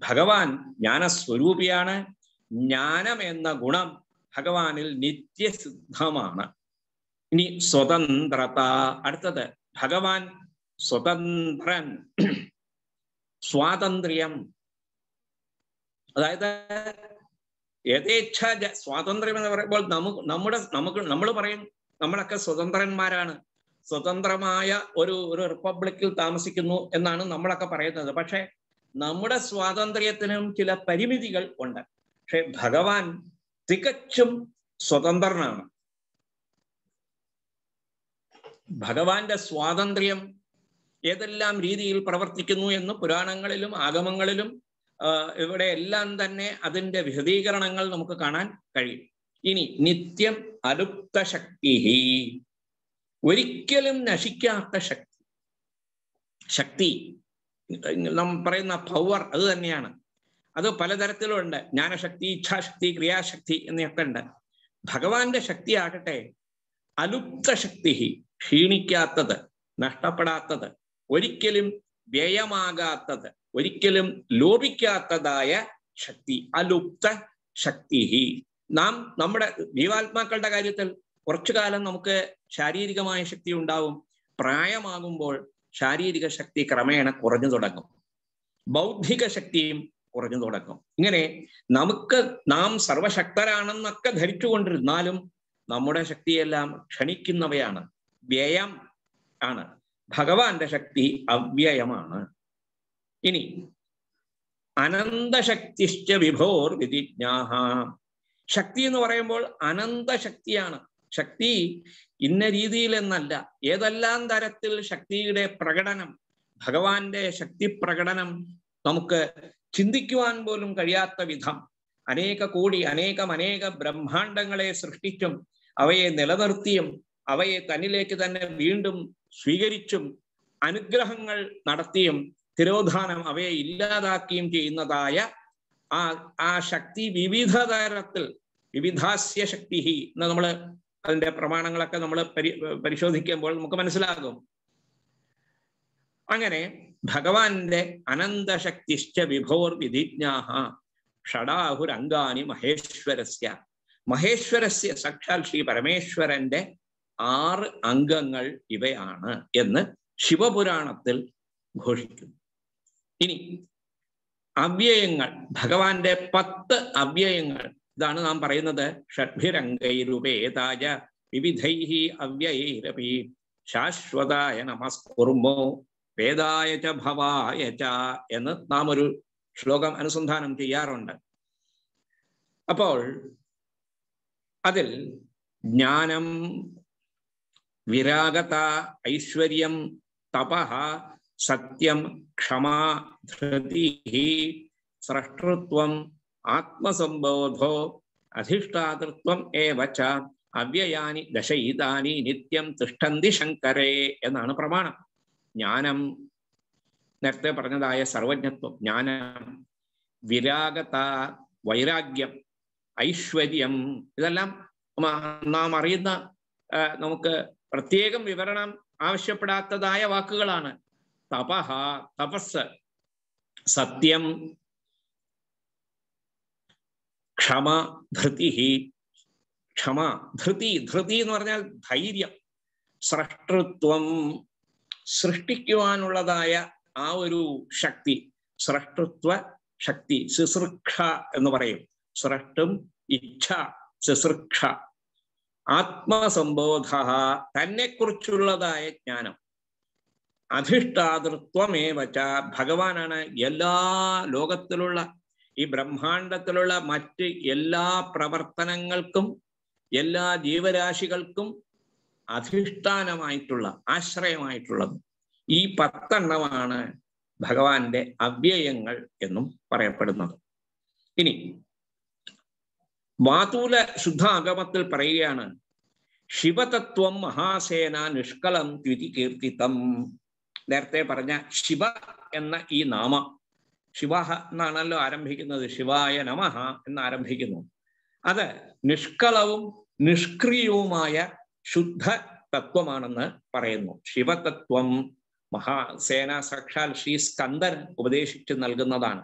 ഭഗവാൻ ജ്ഞാനസ്വരൂപിയാണ് ജ്ഞാനം എന്ന ഗുണം ഭഗവാനിൽ നിത്യസിദ്ധമാണ് ഇനി സ്വതന്ത്രത അടുത്തത് ഭഗവാൻ സ്വതന്ത്രൻ സ്വാതന്ത്ര്യം അതായത് യഥേച്ഛ സ്വാതന്ത്ര്യം എന്ന് പറയുമ്പോൾ നമുക്ക് നമ്മുടെ നമുക്ക് നമ്മൾ പറയും നമ്മളൊക്കെ സ്വതന്ത്രന്മാരാണ് സ്വതന്ത്രമായ ഒരു ഒരു റിപ്പബ്ലിക്കിൽ താമസിക്കുന്നു എന്നാണ് നമ്മളൊക്കെ പറയുന്നത് പക്ഷേ നമ്മുടെ സ്വാതന്ത്ര്യത്തിനും ചില പരിമിതികൾ ഉണ്ട് പക്ഷെ ഭഗവാൻ തികച്ചും സ്വതന്ത്രനാണ് ഭഗവാന്റെ സ്വാതന്ത്ര്യം ഏതെല്ലാം രീതിയിൽ പ്രവർത്തിക്കുന്നു എന്ന് പുരാണങ്ങളിലും ആഗമങ്ങളിലും ഇവിടെ എല്ലാം തന്നെ അതിൻ്റെ വിശദീകരണങ്ങൾ നമുക്ക് കാണാൻ കഴിയും ഇനി നിത്യം അലുപ്ത ശക്തി ഒരിക്കലും നശിക്കാത്ത ശക്തി ശക്തി നാം പറയുന്ന പവർ അത് തന്നെയാണ് അത് പലതരത്തിലുണ്ട് ജ്ഞാനശക്തി ഇച്ഛാശക്തി ക്രിയാശക്തി എന്നൊക്കെ ഉണ്ട് ഭഗവാന്റെ ശക്തി ആകട്ടെ അലുപ്ത ശക്തി ക്ഷീണിക്കാത്തത് നഷ്ടപ്പെടാത്തത് ഒരിക്കലും വ്യയമാകാത്തത് ഒരിക്കലും ലോപിക്കാത്തതായ ശക്തി അലുപ്ത ശക്തി നാം നമ്മുടെ ജീവാത്മാക്കളുടെ കാര്യത്തിൽ കുറച്ചു കാലം നമുക്ക് ശാരീരികമായ ശക്തി ഉണ്ടാവും പ്രായമാകുമ്പോൾ ശാരീരിക ശക്തി ക്രമേണ കുറഞ്ഞു തുടങ്ങും ബൗദ്ധിക ശക്തിയും കുറഞ്ഞു തുടങ്ങും ഇങ്ങനെ നമുക്ക് നാം സർവശക്തരാണെന്നൊക്കെ ധരിച്ചുകൊണ്ടിരുന്നാലും നമ്മുടെ ശക്തിയെല്ലാം ക്ഷണിക്കുന്നവയാണ് വ്യയം ആണ് ഭഗവാന്റെ ശക്തി അവ്യയമാണ് ഇനി അനന്തശക്തിശ്ച വിഭോർ വിധിജ്ഞാഹ ശക്തി എന്ന് പറയുമ്പോൾ അനന്തശക്തിയാണ് ശക്തി ഇന്ന രീതിയിൽ എന്നല്ല ഏതെല്ലാം തരത്തിൽ ശക്തിയുടെ പ്രകടനം ഭഗവാന്റെ ശക്തി പ്രകടനം നമുക്ക് ചിന്തിക്കുവാൻ പോലും കഴിയാത്ത വിധം അനേക കോടി അനേകം അനേക ബ്രഹ്മാണ്ടങ്ങളെ സൃഷ്ടിച്ചും അവയെ നിലനിർത്തിയും അവയെ തന്നിലേക്ക് തന്നെ വീണ്ടും സ്വീകരിച്ചും അനുഗ്രഹങ്ങൾ നടത്തിയും തിരോധാനം അവയെ ഇല്ലാതാക്കുകയും ചെയ്യുന്നതായ ആ ആ ശക്തി വിവിധ തരത്തിൽ വിവിധാസ്യ ശക്തി എന്ന് നമ്മൾ അതിന്റെ പ്രമാണങ്ങളൊക്കെ നമ്മൾ പരി പരിശോധിക്കുമ്പോൾ നമുക്ക് മനസ്സിലാകും അങ്ങനെ ഭഗവാന്റെ അനന്തശക്തിശ്ച വിഭോർ വിധിജ്ഞാഹ ഷടാഹുരംഗാനി മഹേശ്വരസ്യ മഹേശ്വരസ്യ സാക്ഷാൽ ശ്രീ പരമേശ്വരന്റെ ആറ് അംഗങ്ങൾ ഇവയാണ് എന്ന് ശിവപുരാണത്തിൽ ഘോഷിക്കുന്നു ഇനി അവ്യയങ്ങൾ ഭഗവാന്റെ പത്ത് അവ്യയങ്ങൾ ഇതാണ് നാം പറയുന്നത് ഷഡ്ഭിരംഗൈരുപേതായ വിവിധൈഹി അവ്യൈരപി ശാശ്വതായ നമസ്കുർമോ വേദായ ച ഭവായ ച എന്ന് നാം ഒരു ശ്ലോകം അനുസന്ധാനം ചെയ്യാറുണ്ട് അപ്പോൾ അതിൽ ജ്ഞാനം വിരാഗത ഐശ്വര്യം തപ സത്യം ക്ഷമ ധൃതി സ്രഷ്ടൃത്വം ആത്മസംബോധോ അധിഷ്ഠാതൃത്വം ഏവച്ച അവ്യയാനി ദശയിതാനി നിത്യം തിഷ്ടന്തി ശങ്കരേ എന്നാണ് പ്രമാണം ജ്ഞാനം നേരത്തെ പറഞ്ഞതായ സർവജ്ഞത്വം ജ്ഞാനം വിരാഗത വൈരാഗ്യം ഐശ്വര്യം ഇതെല്ലാം നാം അറിയുന്ന നമുക്ക് പ്രത്യേകം വിവരണം ആവശ്യപ്പെടാത്തതായ വാക്കുകളാണ് തപഹ തപസ് സത്യം ക്ഷമ ധൃതി ക്ഷമ ധൃതി ധൃതി എന്ന് പറഞ്ഞാൽ ധൈര്യം സൃഷ്ടൃത്വം സൃഷ്ടിക്കുവാനുള്ളതായ ആ ഒരു ശക്തി സൃഷ്ടൃത്വ ശക്തി ശുശ്രൂക്ഷ എന്ന് പറയും സൃഷ്ടും ഇച്ഛ ശുശ്രൂക്ഷ ആത്മസംബോധ തന്നെക്കുറിച്ചുള്ളതായ ജ്ഞാനം വച്ച ഭഗവാനാണ് എല്ലാ ലോകത്തിലുള്ള ഈ ബ്രഹ്മാണ്ടത്തിലുള്ള മറ്റ് എല്ലാ പ്രവർത്തനങ്ങൾക്കും എല്ലാ ജീവരാശികൾക്കും അധിഷ്ഠാനമായിട്ടുള്ള ആശ്രയമായിട്ടുള്ളത് ഈ പത്തെണ്ണമാണ് ഭഗവാന്റെ അവ്യയങ്ങൾ എന്നും പറയപ്പെടുന്നത് ഇനി വാതൂല ശുദ്ധ ആഗമത്തിൽ പറയുകയാണ് ശിവതത്വം മഹാസേന നിഷ്കളം ദ്വിതി കീർത്തിത്വം നേരത്തെ പറഞ്ഞ ശിവ എന്ന ഈ നാമ ശിവ എന്നാണല്ലോ ആരംഭിക്കുന്നത് ശിവായ നമ എന്ന് ആരംഭിക്കുന്നു അത് നിഷ്കളവും നിഷ്ക്രിയവുമായ ശുദ്ധ തത്വമാണെന്ന് പറയുന്നു ശിവതത്വം മഹാസേന സാക്ഷാൽ ശ്രീ സ്കന്ദൻ ഉപദേശിച്ചു നൽകുന്നതാണ്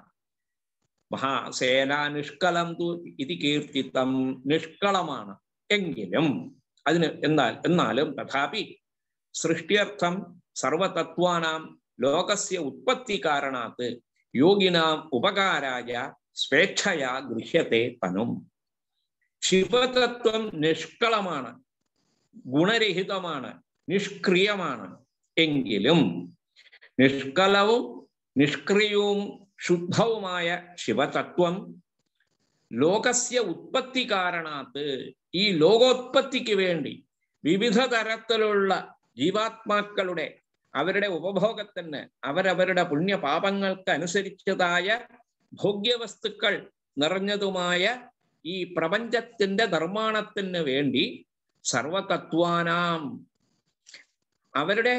മഹാസേന നിഷ്കലം ഇത് കീർത്തിത്തം നിഷ്കളമാണ് എങ്കിലും അതിന് എന്നാൽ എന്നാലും തഥാപി സൃഷ്ടിയർത്ഥം സർവതത്വാനാം ലോകസ്യ ഉത്പത്തി കാരണാത്ത് യോഗിനാം ഉപകാരായ സ്വേച്ഛയാ ഗൃഹ്യത്തെ തനും ശിവതത്വം നിഷ്കളമാണ് ഗുണരഹിതമാണ് നിഷ്ക്രിയമാണ് എങ്കിലും നിഷ്കളവും നിഷ്ക്രിയവും ശുദ്ധവുമായ ശിവതത്വം ലോകസ്യ ഉത്പത്തി കാരണാത്ത് ഈ ലോകോത്പത്തിക്ക് വേണ്ടി വിവിധ തരത്തിലുള്ള ജീവാത്മാക്കളുടെ അവരുടെ ഉപഭോഗത്തിന് അവരവരുടെ പുണ്യപാപങ്ങൾക്ക് അനുസരിച്ചതായ ഭോഗ്യവസ്തുക്കൾ നിറഞ്ഞതുമായ ഈ പ്രപഞ്ചത്തിന്റെ നിർമ്മാണത്തിന് വേണ്ടി സർവതത്വാനാം അവരുടെ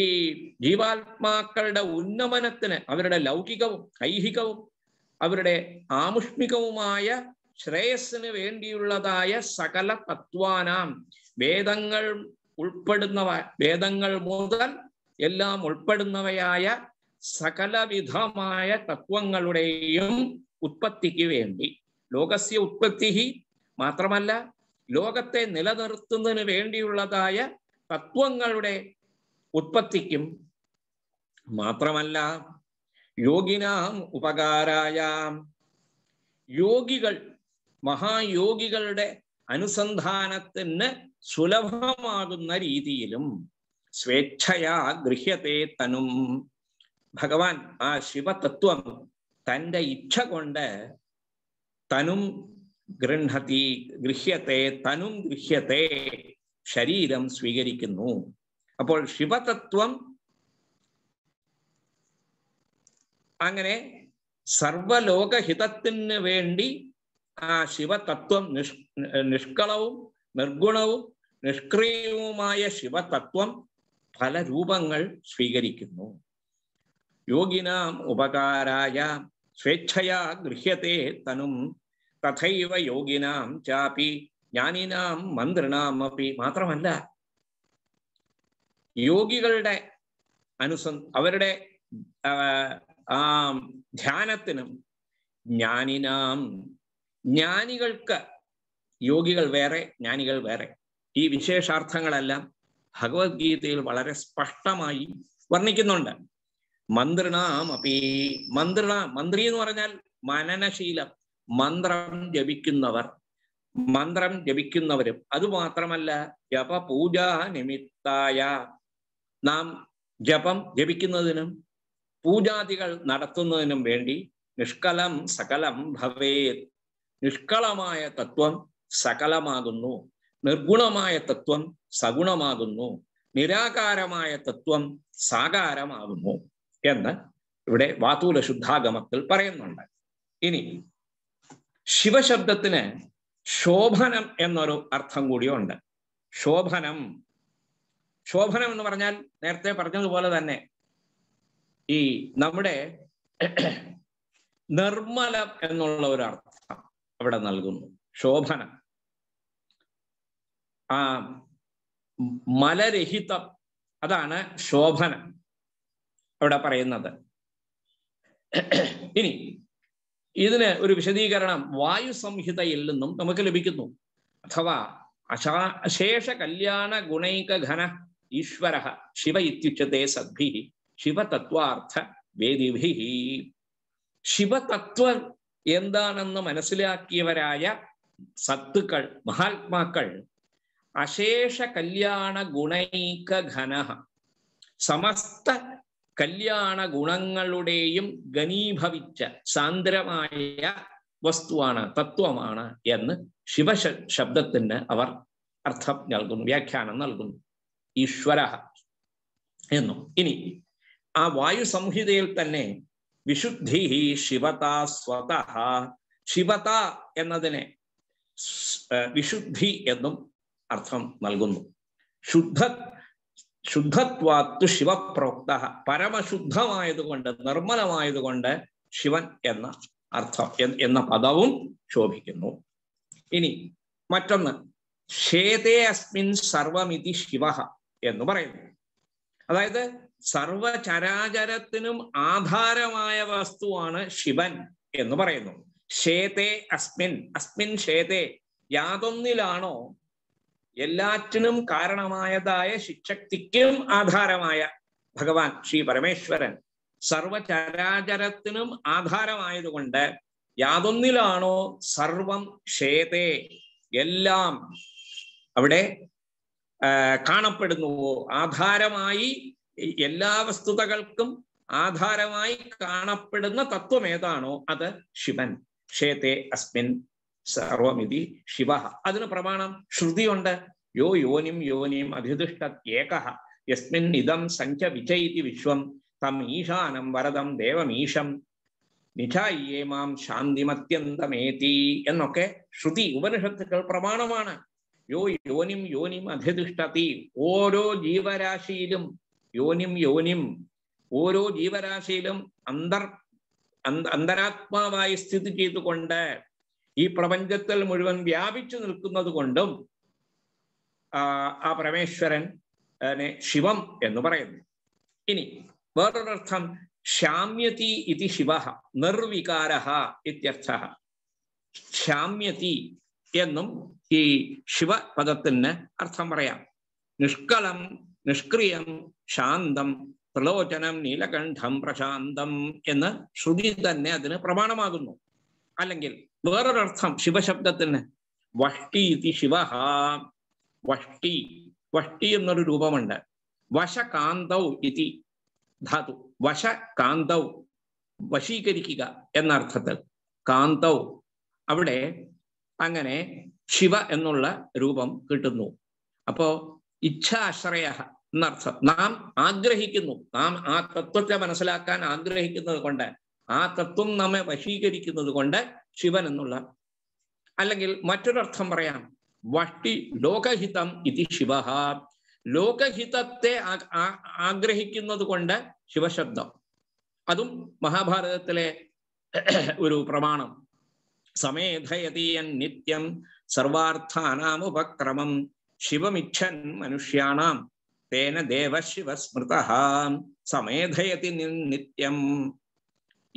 ഈ ജീവാത്മാക്കളുടെ ഉന്നമനത്തിന് അവരുടെ ലൗകികവും ഐഹികവും അവരുടെ ആമുഷ്മികവുമായ ശ്രേയസ്സിന് വേണ്ടിയുള്ളതായ സകല തത്വാനാം വേദങ്ങൾ ഉൾപ്പെടുന്നവ വേദങ്ങൾ മുതൽ എല്ലാം ഉൾപ്പെടുന്നവയായ സകലവിധമായ തത്വങ്ങളുടെയും ഉത്പത്തിക്ക് വേണ്ടി ലോകസ്യ ഉത്പത്തി മാത്രമല്ല ലോകത്തെ നിലനിർത്തുന്നതിന് വേണ്ടിയുള്ളതായ തത്വങ്ങളുടെ ഉത്പത്തിക്കും മാത്രമല്ല യോഗിനാം ഉപകാരായ യോഗികൾ മഹായോഗികളുടെ അനുസന്ധാനത്തിന് സുലഭമാകുന്ന രീതിയിലും സ്വേച്ഛയാ ഗൃഹ്യത്തെ തനും ഭഗവാൻ ആ ശിവതത്വം തന്റെ ഇച്ഛ കൊണ്ട് തനും ഗൃഹത്തി ഗൃഹ്യത്തെ തനും ഗൃഹ്യത്തെ ശരീരം സ്വീകരിക്കുന്നു അപ്പോൾ ശിവതത്വം അങ്ങനെ സർവലോകഹിതത്തിന് വേണ്ടി ആ ശിവതത്വം നിഷ് നിഷ്കളവും നിർഗുണവും നിഷ്ക്രിയവുമായ ശിവതത്വം പല രൂപങ്ങൾ സ്വീകരിക്കുന്നു യോഗിനാം ഉപകാരായ സ്വേച്ഛയാ ഗൃഹ്യത്തെ തനും തഥൈവ യോഗിനാം ചാപി ജ്ഞാനിനാം മന്ത്രിണാമപ്പി മാത്രമല്ല യോഗികളുടെ അനുസ അവരുടെ ആ ധ്യാനത്തിനും ജ്ഞാനിനാം ജ്ഞാനികൾക്ക് യോഗികൾ വേറെ ജ്ഞാനികൾ വേറെ ഈ വിശേഷാർത്ഥങ്ങളെല്ലാം ഭഗവത്ഗീതയിൽ വളരെ സ്പഷ്ടമായി വർണ്ണിക്കുന്നുണ്ട് മന്ത്രിണാം അപ്പി മന്ത്രിണ മന്ത്രി എന്ന് പറഞ്ഞാൽ മനനശീലം മന്ത്രം ജപിക്കുന്നവർ മന്ത്രം ജപിക്കുന്നവരും അതുമാത്രമല്ല ജപ പൂജാ നിമിത്തായ നാം ജപം ജപിക്കുന്നതിനും പൂജാദികൾ നടത്തുന്നതിനും വേണ്ടി നിഷ്കലം സകലം ഭവേ നിഷ്കളമായ തത്വം സകലമാകുന്നു നിർഗുണമായ തത്വം സഗുണമാകുന്നു നിരാകാരമായ തത്വം സാകാരമാകുന്നു എന്ന് ഇവിടെ വാതൂല ശുദ്ധാഗമത്തിൽ പറയുന്നുണ്ട് ഇനി ശിവശബ്ദത്തിന് ശോഭനം എന്നൊരു അർത്ഥം കൂടിയുണ്ട് ശോഭനം ശോഭനം എന്ന് പറഞ്ഞാൽ നേരത്തെ പറഞ്ഞതുപോലെ തന്നെ ഈ നമ്മുടെ നിർമ്മലം എന്നുള്ള ഒരു അർത്ഥം അവിടെ നൽകുന്നു ശോഭനം ആ മലരഹിതം അതാണ് ശോഭനം അവിടെ പറയുന്നത് ഇനി ഇതിന് ഒരു വിശദീകരണം വായു സംഹിതയിൽ നിന്നും നമുക്ക് ലഭിക്കുന്നു അഥവാ അശാ അശേഷ കല്യാണ ഗുണൈക ഘന ഈശ്വര ശിവ ഇത്യുച്ചത്തെ സദ്ഭി ശിവതത്വാർത്ഥ വേദിഭി ശിവതത്വം എന്താണെന്ന് മനസ്സിലാക്കിയവരായ സത്തുക്കൾ മഹാത്മാക്കൾ അശേഷ കല്യാണ ഗുണൈക ഘന സമസ്ത കല്യാണ ഗുണങ്ങളുടെയും ഗനീഭവിച്ച സാന്ദ്രമായ വസ്തുവാണ് തത്വമാണ് എന്ന് ശിവ ശബ്ദത്തിന് അവർ അർത്ഥം നൽകുന്നു വ്യാഖ്യാനം നൽകുന്നു ഈശ്വര എന്നു ഇനി ആ വായു സംഹിതയിൽ തന്നെ വിശുദ്ധി ശിവത സ്വത ശിവത എന്നതിനെ വിശുദ്ധി എന്നും അർത്ഥം നൽകുന്നു ശുദ്ധ ശുദ്ധത്വാത്തു ശിവപ്രോക്ത പരമശുദ്ധമായതുകൊണ്ട് നിർമ്മലമായതുകൊണ്ട് ശിവൻ എന്ന അർത്ഥം എന്ന പദവും ശോഭിക്കുന്നു ഇനി മറ്റൊന്ന് ശേതേ അസ്മിൻ സർവമിതി ശിവ എന്ന് പറയുന്നു അതായത് സർവചരാചരത്തിനും ആധാരമായ വസ്തുവാണ് ശിവൻ എന്ന് പറയുന്നു ഷേതേ അസ്മിൻ അസ്മിൻ ഷേതേ യാതൊന്നിലാണോ എല്ലാറ്റിനും കാരണമായതായ ശിക്ഷക്തിക്കും ആധാരമായ ഭഗവാൻ ശ്രീ പരമേശ്വരൻ സർവചരാചരത്തിനും ആധാരമായതുകൊണ്ട് യാതൊന്നിലാണോ സർവം ഷേതേ എല്ലാം അവിടെ കാണപ്പെടുന്നുവോ ആധാരമായി എല്ലാ വസ്തുതകൾക്കും ആധാരമായി കാണപ്പെടുന്ന തത്വം ഏതാണോ അത് ശിവൻ ക്ഷേത്തെ അസ്മിൻ സർവമിതി ശിവ അതിന് പ്രമാണം ശ്രുതിയുണ്ട് യോ യോനിം യോനിം അധിതിഷ്ഠ ഏകഹ യസ്മിൻ ഇതം സംഖ്യ വിജയിതി വിശ്വം തം ഈശാനം വരദം ദേവമീശം മാം ശാന്തിമത്യന്തമേതി എന്നൊക്കെ ശ്രുതി ഉപനിഷത്തുക്കൾ പ്രമാണമാണ് യോ യോനിം യോനിം അധിതിഷ്ഠത്തി ഓരോ ജീവരാശിയിലും യോനിം യോനിം ഓരോ ജീവരാശിയിലും അന്തർ അന്തരാത്മാവായി സ്ഥിതി ചെയ്തുകൊണ്ട് ഈ പ്രപഞ്ചത്തിൽ മുഴുവൻ വ്യാപിച്ചു നിൽക്കുന്നത് കൊണ്ടും ആ പരമേശ്വരൻ ശിവം എന്ന് പറയുന്നു ഇനി വേറൊരർത്ഥം ശാമ്യതി ഇതി ശിവ നിർവികാര ഇത്യർത്ഥ ശാമ്യതി എന്നും ഈ ശിവപദത്തിന് അർത്ഥം പറയാം നിഷ്കളം നിഷ്ക്രിയം ശാന്തം പ്രലോചനം നീലകണ്ഠം പ്രശാന്തം എന്ന് ശ്രുതി തന്നെ അതിന് പ്രമാണമാകുന്നു അല്ലെങ്കിൽ വേറൊരർത്ഥം ശിവശബ്ദത്തിന് വഷ്ടി ഇതി ശിവ വഷ്ടി വഷ്ടി എന്നൊരു രൂപമുണ്ട് വശകാന്തൗ ഇതി ധാതു വശകാന്തൗ വശീകരിക്കുക എന്ന അർത്ഥത്തിൽ കാന്തൗ അവിടെ അങ്ങനെ ശിവ എന്നുള്ള രൂപം കിട്ടുന്നു അപ്പോ ഇച്ഛാശ്രയ എന്നർത്ഥം നാം ആഗ്രഹിക്കുന്നു നാം ആ തത്വത്തെ മനസ്സിലാക്കാൻ ആഗ്രഹിക്കുന്നത് കൊണ്ട് ആ തത്വം നമ്മെ വശീകരിക്കുന്നത് കൊണ്ട് ശിവൻ എന്നുള്ള അല്ലെങ്കിൽ മറ്റൊരർത്ഥം പറയാം വഷ്ടി ലോകഹിതം ഇതി ശിവ ലോകഹിതത്തെ ആഗ്രഹിക്കുന്നത് കൊണ്ട് ശിവശബ്ദം അതും മഹാഭാരതത്തിലെ ഒരു പ്രമാണം സമേധയതീയൻ നിത്യം സർവാർത്ഥാനാമുപക്രമം ശിവമിച്ഛൻ മനുഷ്യാണാം തേന ദേവശിവസ്മൃത സമേധയതി നിത്യം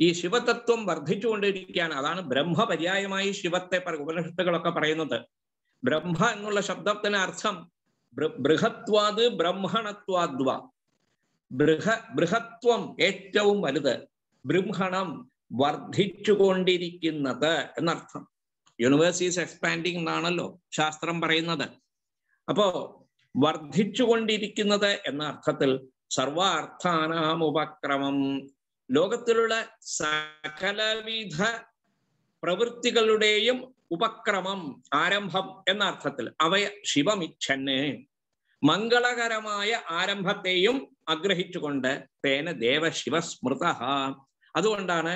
ഈ ശിവതത്വം വർദ്ധിച്ചുകൊണ്ടിരിക്കുകയാണ് അതാണ് ബ്രഹ്മപര്യായമായി ശിവത്തെ ഉപനിഷത്തുകളൊക്കെ പറയുന്നത് ബ്രഹ്മ എന്നുള്ള ശബ്ദത്തിന് അർത്ഥം ബൃഹത്വാത് ബ്രഹ്മണത്വാദ്വ ബൃഹ ബൃഹത്വം ഏറ്റവും വലുത് ബ്രഹ്മണം വർദ്ധിച്ചുകൊണ്ടിരിക്കുന്നത് എന്നർത്ഥം യൂണിവേഴ്സ് ഈസ് എക്സ്പാൻഡിങ് എന്നാണല്ലോ ശാസ്ത്രം പറയുന്നത് അപ്പോ വർദ്ധിച്ചുകൊണ്ടിരിക്കുന്നത് എന്ന അർത്ഥത്തിൽ സർവാർത്ഥാനാം ഉപക്രമം ലോകത്തിലുള്ള സകലവിധ പ്രവൃത്തികളുടെയും ഉപക്രമം ആരംഭം എന്ന അർത്ഥത്തിൽ അവയ ശിവമിച്ഛന് മംഗളകരമായ ആരംഭത്തെയും ആഗ്രഹിച്ചുകൊണ്ട് തേന ശിവസ്മൃത അതുകൊണ്ടാണ്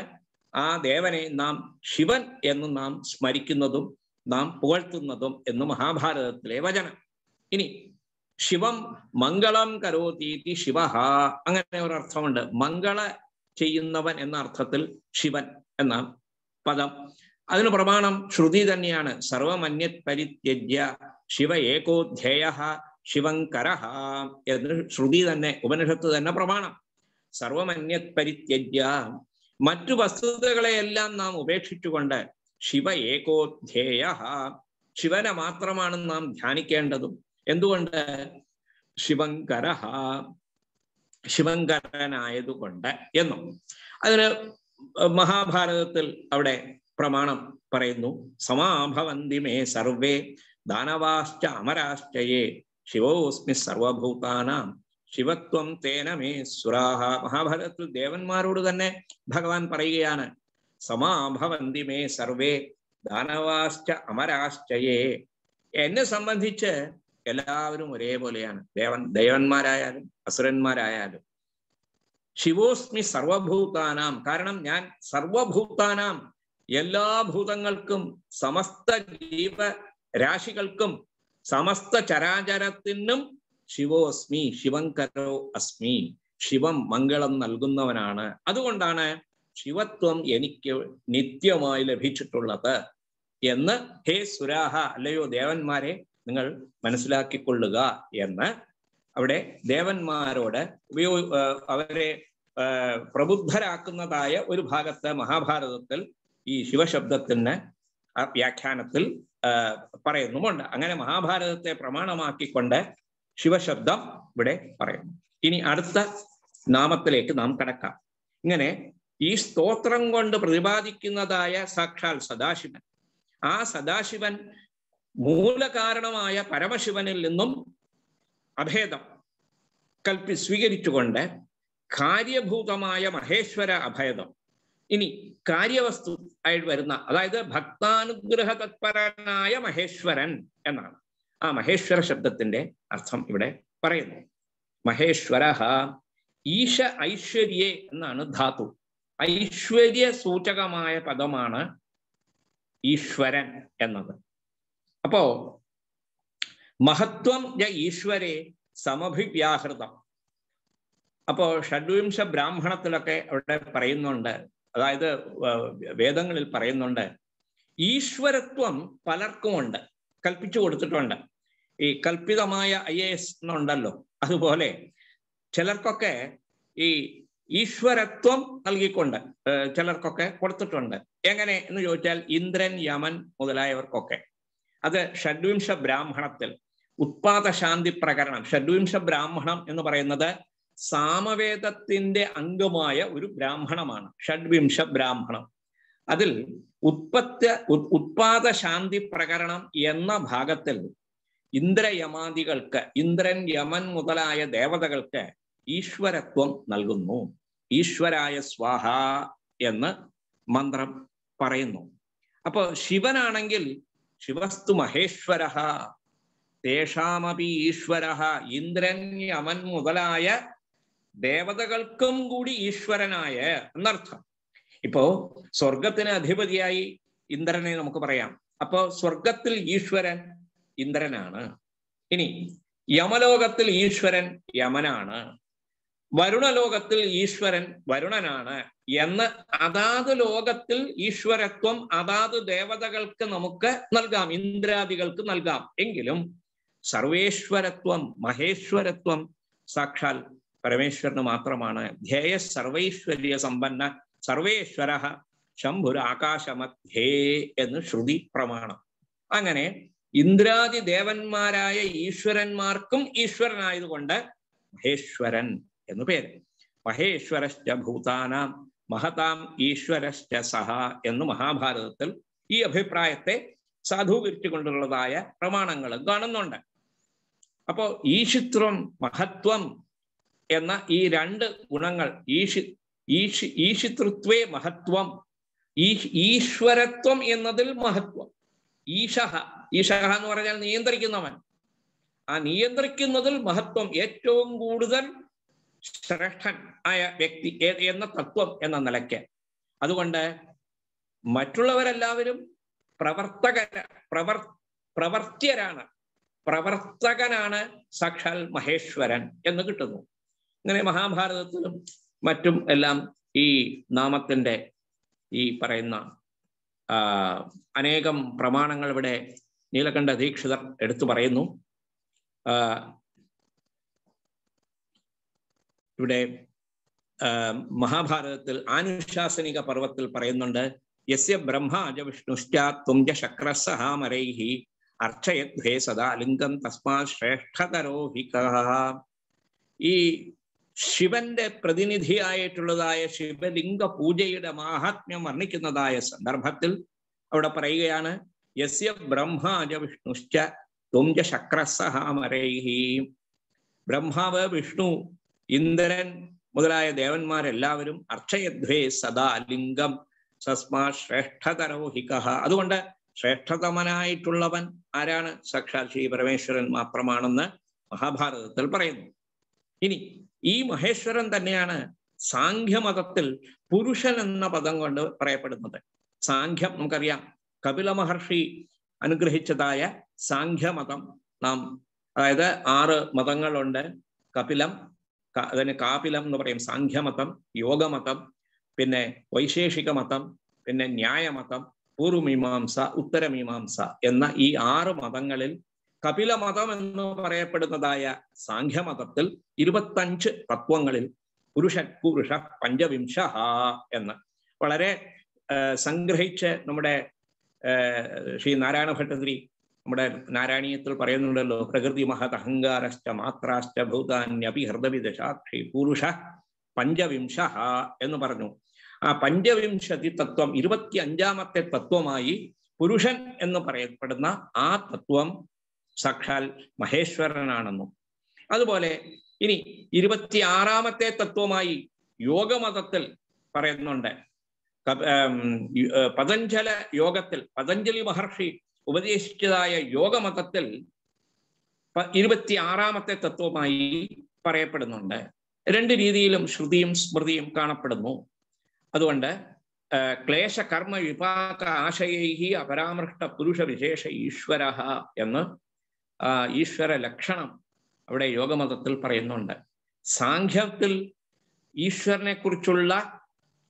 ആ ദേവനെ നാം ശിവൻ എന്ന് നാം സ്മരിക്കുന്നതും നാം പുകഴ്ത്തുന്നതും എന്ന് മഹാഭാരതത്തിലെ വചനം ഇനി ശിവം മംഗളം കരോതീതി ശിവ അങ്ങനെ ഒരു അർത്ഥമുണ്ട് മംഗള ചെയ്യുന്നവൻ എന്ന അർത്ഥത്തിൽ ശിവൻ എന്ന പദം അതിന് പ്രമാണം ശ്രുതി തന്നെയാണ് സർവമന്യത് പരിത്യജ്യ ശിവ ഏകോധ്യേയ ശിവങ്കര എന്ന് ശ്രുതി തന്നെ ഉപനിഷത്ത് തന്നെ പ്രമാണം സർവമന്യത് പരിത്യജ്യ മറ്റു വസ്തുതകളെയെല്ലാം നാം ഉപേക്ഷിച്ചുകൊണ്ട് ശിവ ധ്യേയ ശിവനെ മാത്രമാണ് നാം ധ്യാനിക്കേണ്ടതും എന്തുകൊണ്ട് ശിവങ്കര ശിവങ്കരനായതുകൊണ്ട് എന്നും അതിന് മഹാഭാരതത്തിൽ അവിടെ പ്രമാണം പറയുന്നു സമാഭവന്തി മേ സർവേ ദാനവാശ്ച അമരാശ്ചയേ ശിവോസ്മി സർവഭൂതാനാം ശിവത്വം തേന മേ സുരാഹ മഹാഭാരതത്തിൽ ദേവന്മാരോട് തന്നെ ഭഗവാൻ പറയുകയാണ് സമാഭവന്തി മേ സർവേ ദാനവാശ്ച അമരാശ്ചയേ എന്നെ സംബന്ധിച്ച് എല്ലാവരും ഒരേപോലെയാണ് ദേവൻ ദേവന്മാരായാലും അസുരന്മാരായാലും ശിവോസ്മി സർവഭൂതാനാം കാരണം ഞാൻ സർവഭൂതാനാം എല്ലാ ഭൂതങ്ങൾക്കും സമസ്ത ജീവരാശികൾക്കും സമസ്ത ചരാചരത്തിനും ശിവോസ്മി ശിവങ്കരോ അസ്മി ശിവം മംഗളം നൽകുന്നവനാണ് അതുകൊണ്ടാണ് ശിവത്വം എനിക്ക് നിത്യമായി ലഭിച്ചിട്ടുള്ളത് എന്ന് ഹേ സുരാഹ അല്ലയോ ദേവന്മാരെ നിങ്ങൾ മനസ്സിലാക്കിക്കൊള്ളുക എന്ന് അവിടെ ദേവന്മാരോട് ഉപയോ അവരെ പ്രബുദ്ധരാക്കുന്നതായ ഒരു ഭാഗത്ത് മഹാഭാരതത്തിൽ ഈ ശിവശബ്ദത്തിന് വ്യാഖ്യാനത്തിൽ പറയുന്നുമുണ്ട് അങ്ങനെ മഹാഭാരതത്തെ പ്രമാണമാക്കിക്കൊണ്ട് ശിവശബ്ദം ഇവിടെ പറയും ഇനി അടുത്ത നാമത്തിലേക്ക് നാം കടക്കാം ഇങ്ങനെ ഈ സ്തോത്രം കൊണ്ട് പ്രതിപാദിക്കുന്നതായ സാക്ഷാൽ സദാശിവൻ ആ സദാശിവൻ മൂലകാരണമായ പരമശിവനിൽ നിന്നും അഭേദം കൽപ്പി സ്വീകരിച്ചുകൊണ്ട് കാര്യഭൂതമായ മഹേശ്വര അഭേദം ഇനി കാര്യവസ്തു ആയിട്ട് വരുന്ന അതായത് ഭക്താനുഗ്രഹ തത്പരനായ മഹേശ്വരൻ എന്നാണ് ആ മഹേശ്വര ശബ്ദത്തിന്റെ അർത്ഥം ഇവിടെ പറയുന്നു മഹേശ്വര ഈശ ഐശ്വര്യെ എന്നാണ് ധാതു ഐശ്വര്യ സൂചകമായ പദമാണ് ഈശ്വരൻ എന്നത് അപ്പോ മഹത്വം യ ഈശ്വരെ സമഭിവ്യാഹൃതം അപ്പോൾ ഷഡ്വിംശ ബ്രാഹ്മണത്തിലൊക്കെ അവിടെ പറയുന്നുണ്ട് അതായത് വേദങ്ങളിൽ പറയുന്നുണ്ട് ഈശ്വരത്വം പലർക്കുമുണ്ട് കൽപ്പിച്ചു കൊടുത്തിട്ടുണ്ട് ഈ കൽപ്പിതമായ ഐ എ എസ് എന്നുണ്ടല്ലോ അതുപോലെ ചിലർക്കൊക്കെ ഈ ഈശ്വരത്വം നൽകിക്കൊണ്ട് ചിലർക്കൊക്കെ കൊടുത്തിട്ടുണ്ട് എങ്ങനെ എന്ന് ചോദിച്ചാൽ ഇന്ദ്രൻ യമൻ മുതലായവർക്കൊക്കെ അത് ഷഡ്വിംശ ബ്രാഹ്മണത്തിൽ ഉത്പാദ ശാന്തി പ്രകരണം ഷഡ്വിംശ ബ്രാഹ്മണം എന്ന് പറയുന്നത് സാമവേദത്തിന്റെ അംഗമായ ഒരു ബ്രാഹ്മണമാണ് ഷഡ്വിംശ ബ്രാഹ്മണം അതിൽ ഉത്പത്യ ഉത്പാദ ശാന്തി പ്രകരണം എന്ന ഭാഗത്തിൽ ഇന്ദ്രയമാദികൾക്ക് ഇന്ദ്രൻ യമൻ മുതലായ ദേവതകൾക്ക് ഈശ്വരത്വം നൽകുന്നു ഈശ്വരായ സ്വാഹ എന്ന് മന്ത്രം പറയുന്നു അപ്പോൾ ശിവനാണെങ്കിൽ ശിവസ്തു മഹേശ്വര തേഷാമപി ഈശ്വര ഇന്ദ്രൻ യമൻ മുതലായ ദേവതകൾക്കും കൂടി ഈശ്വരനായ എന്നർത്ഥം ഇപ്പോ സ്വർഗത്തിന് അധിപതിയായി ഇന്ദ്രനെ നമുക്ക് പറയാം അപ്പോ സ്വർഗത്തിൽ ഈശ്വരൻ ഇന്ദ്രനാണ് ഇനി യമലോകത്തിൽ ഈശ്വരൻ യമനാണ് വരുണലോകത്തിൽ ഈശ്വരൻ വരുണനാണ് എന്ന് അതാത് ലോകത്തിൽ ഈശ്വരത്വം അതാത് ദേവതകൾക്ക് നമുക്ക് നൽകാം ഇന്ദ്രാദികൾക്ക് നൽകാം എങ്കിലും സർവേശ്വരത്വം മഹേശ്വരത്വം സാക്ഷാൽ പരമേശ്വരന് മാത്രമാണ് ധ്യേയ സർവൈശ്വര്യ സമ്പന്ന സർവേശ്വര ശംഭുര ആകാശമധ്യേ എന്ന് ശ്രുതി പ്രമാണം അങ്ങനെ ഇന്ദ്രാദി ദേവന്മാരായ ഈശ്വരന്മാർക്കും ഈശ്വരനായതുകൊണ്ട് മഹേശ്വരൻ എന്നു പേര് മഹേശ്വരശ്ച ഭൂതാനാം മഹതാം ഈശ്വരശ്ച സഹ എന്ന് മഹാഭാരതത്തിൽ ഈ അഭിപ്രായത്തെ സാധൂകരിച്ചുകൊണ്ടുള്ളതായ പ്രമാണങ്ങളും കാണുന്നുണ്ട് അപ്പോൾ ഈശിത്വം മഹത്വം എന്ന ഈ രണ്ട് ഗുണങ്ങൾ ഈശി ഈശ് ഈശിതൃത്വേ മഹത്വം ഈശ്വരത്വം എന്നതിൽ മഹത്വം ഈശഹ ഈശഹ എന്ന് പറഞ്ഞാൽ നിയന്ത്രിക്കുന്നവൻ ആ നിയന്ത്രിക്കുന്നതിൽ മഹത്വം ഏറ്റവും കൂടുതൽ ശ്രേഷ്ഠൻ ആയ വ്യക്തി എന്ന തത്വം എന്ന നിലയ്ക്ക് അതുകൊണ്ട് മറ്റുള്ളവരെല്ലാവരും പ്രവർത്തക പ്രവർ പ്രവർത്തിയരാണ് പ്രവർത്തകനാണ് സാക്ഷാൽ മഹേശ്വരൻ എന്ന് കിട്ടുന്നു ഇങ്ങനെ മഹാഭാരതത്തിലും മറ്റും എല്ലാം ഈ നാമത്തിൻ്റെ ഈ പറയുന്ന അനേകം പ്രമാണങ്ങൾ ഇവിടെ നീലകണ്ഠ ദീക്ഷിതർ എടുത്തു പറയുന്നു ഇവിടെ മഹാഭാരതത്തിൽ ആനുശാസനിക പർവത്തിൽ പറയുന്നുണ്ട് യസ്യ ബ്രഹ്മ അജ വിഷ്ണുശ്ച തുഞ്ച ശക്രസഹാമരൈഹി അർച്ചയദ്വേ സദാ ലിംഗം തസ്മാ ശ്രേഷ്ഠതരോഹിക ഈ ശിവന്റെ പ്രതിനിധിയായിട്ടുള്ളതായ ശിവലിംഗ പൂജയുടെ മാഹാത്മ്യം വർണ്ണിക്കുന്നതായ സന്ദർഭത്തിൽ അവിടെ പറയുകയാണ് യസ്യ ബ്രഹ്മാജ വിഷ്ണുശ്ച തുംജ ശക്രസഹാമരൈഹി ബ്രഹ്മാവ് വിഷ്ണു ഇന്ദ്രൻ മുതലായ ദേവന്മാരെല്ലാവരും അർച്ചയധ്വേ സദാ ലിംഗം സസ്മാ ശ്രേഷ്ഠതരോഹിക അതുകൊണ്ട് ശ്രേഷ്ഠതമനായിട്ടുള്ളവൻ ആരാണ് സാക്ഷാത് ശ്രീ പരമേശ്വരൻ മാത്രമാണെന്ന് മഹാഭാരതത്തിൽ പറയുന്നു ഇനി ഈ മഹേശ്വരൻ തന്നെയാണ് സാഖ്യമതത്തിൽ പുരുഷൻ എന്ന പദം കൊണ്ട് പറയപ്പെടുന്നത് സാഖ്യം നമുക്കറിയാം കപില മഹർഷി അനുഗ്രഹിച്ചതായ സാഖ്യമതം നാം അതായത് ആറ് മതങ്ങളുണ്ട് കപിലം അതിന് കാപിലം എന്ന് പറയും സാഖ്യമതം യോഗമതം പിന്നെ വൈശേഷിക മതം പിന്നെ ന്യായമതം പൂർവമീമാംസ ഉത്തരമീമാംസ എന്ന ഈ ആറ് മതങ്ങളിൽ കപില മതം എന്ന് പറയപ്പെടുന്നതായ സാഖ്യമതത്തിൽ ഇരുപത്തഞ്ച് തത്വങ്ങളിൽ പുരുഷ പുരുഷ പഞ്ചവിംശ എന്ന് വളരെ സംഗ്രഹിച്ച് നമ്മുടെ ശ്രീ നാരായണ ഭട്ടതിരി നമ്മുടെ നാരായണീയത്തിൽ പറയുന്നുണ്ടല്ലോ പ്രകൃതി മഹത് അഹങ്കാരശ്ച മാത്രാശ്ച ഭൂതാന്യപി ഹൃദവിദശാക്ഷി പുരുഷ പഞ്ചവിംശ എന്ന് പറഞ്ഞു ആ പഞ്ചവിംശതി തത്വം ഇരുപത്തി അഞ്ചാമത്തെ തത്വമായി പുരുഷൻ എന്ന് പറയപ്പെടുന്ന ആ തത്വം സാക്ഷാൽ മഹേശ്വരനാണെന്നും അതുപോലെ ഇനി ഇരുപത്തിയാറാമത്തെ തത്വമായി യോഗമതത്തിൽ പറയുന്നുണ്ട് പതഞ്ജല യോഗത്തിൽ പതഞ്ജലി മഹർഷി ഉപദേശിച്ചതായ യോഗമതത്തിൽ ഇരുപത്തിയാറാമത്തെ തത്വമായി പറയപ്പെടുന്നുണ്ട് രണ്ട് രീതിയിലും ശ്രുതിയും സ്മൃതിയും കാണപ്പെടുന്നു അതുകൊണ്ട് ക്ലേശ കർമ്മ വിപാക ആശയൈഹി അപരാമൃഷ്ട പുരുഷ വിശേഷ ഈശ്വര എന്ന് ഈശ്വര ലക്ഷണം അവിടെ യോഗമതത്തിൽ പറയുന്നുണ്ട് സാഖ്യത്തിൽ ഈശ്വരനെ കുറിച്ചുള്ള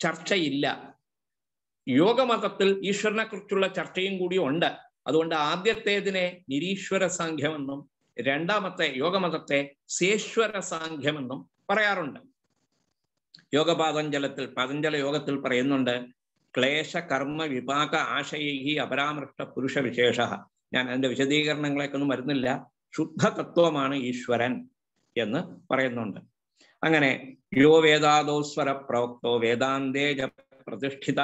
ചർച്ചയില്ല യോഗമതത്തിൽ ഈശ്വരനെ കുറിച്ചുള്ള ചർച്ചയും കൂടി ഉണ്ട് അതുകൊണ്ട് ആദ്യത്തേതിനെ നിരീശ്വര സാഖ്യമെന്നും രണ്ടാമത്തെ യോഗമതത്തെ സേശ്വര സാഖ്യമെന്നും പറയാറുണ്ട് യോഗപാതഞ്ചലത്തിൽ പതഞ്ജല യോഗത്തിൽ പറയുന്നുണ്ട് ക്ലേശ കർമ്മ വിപാക ആശയി അപരാമൃഷ്ട പുരുഷ വിശേഷ ഞാൻ അതിൻ്റെ ഒന്നും വരുന്നില്ല ശുദ്ധ തത്വമാണ് ഈശ്വരൻ എന്ന് പറയുന്നുണ്ട് അങ്ങനെ യോ വേദാദോസ്വര പ്രവക്തോ വേദാന്തേജ പ്രതിഷ്ഠിത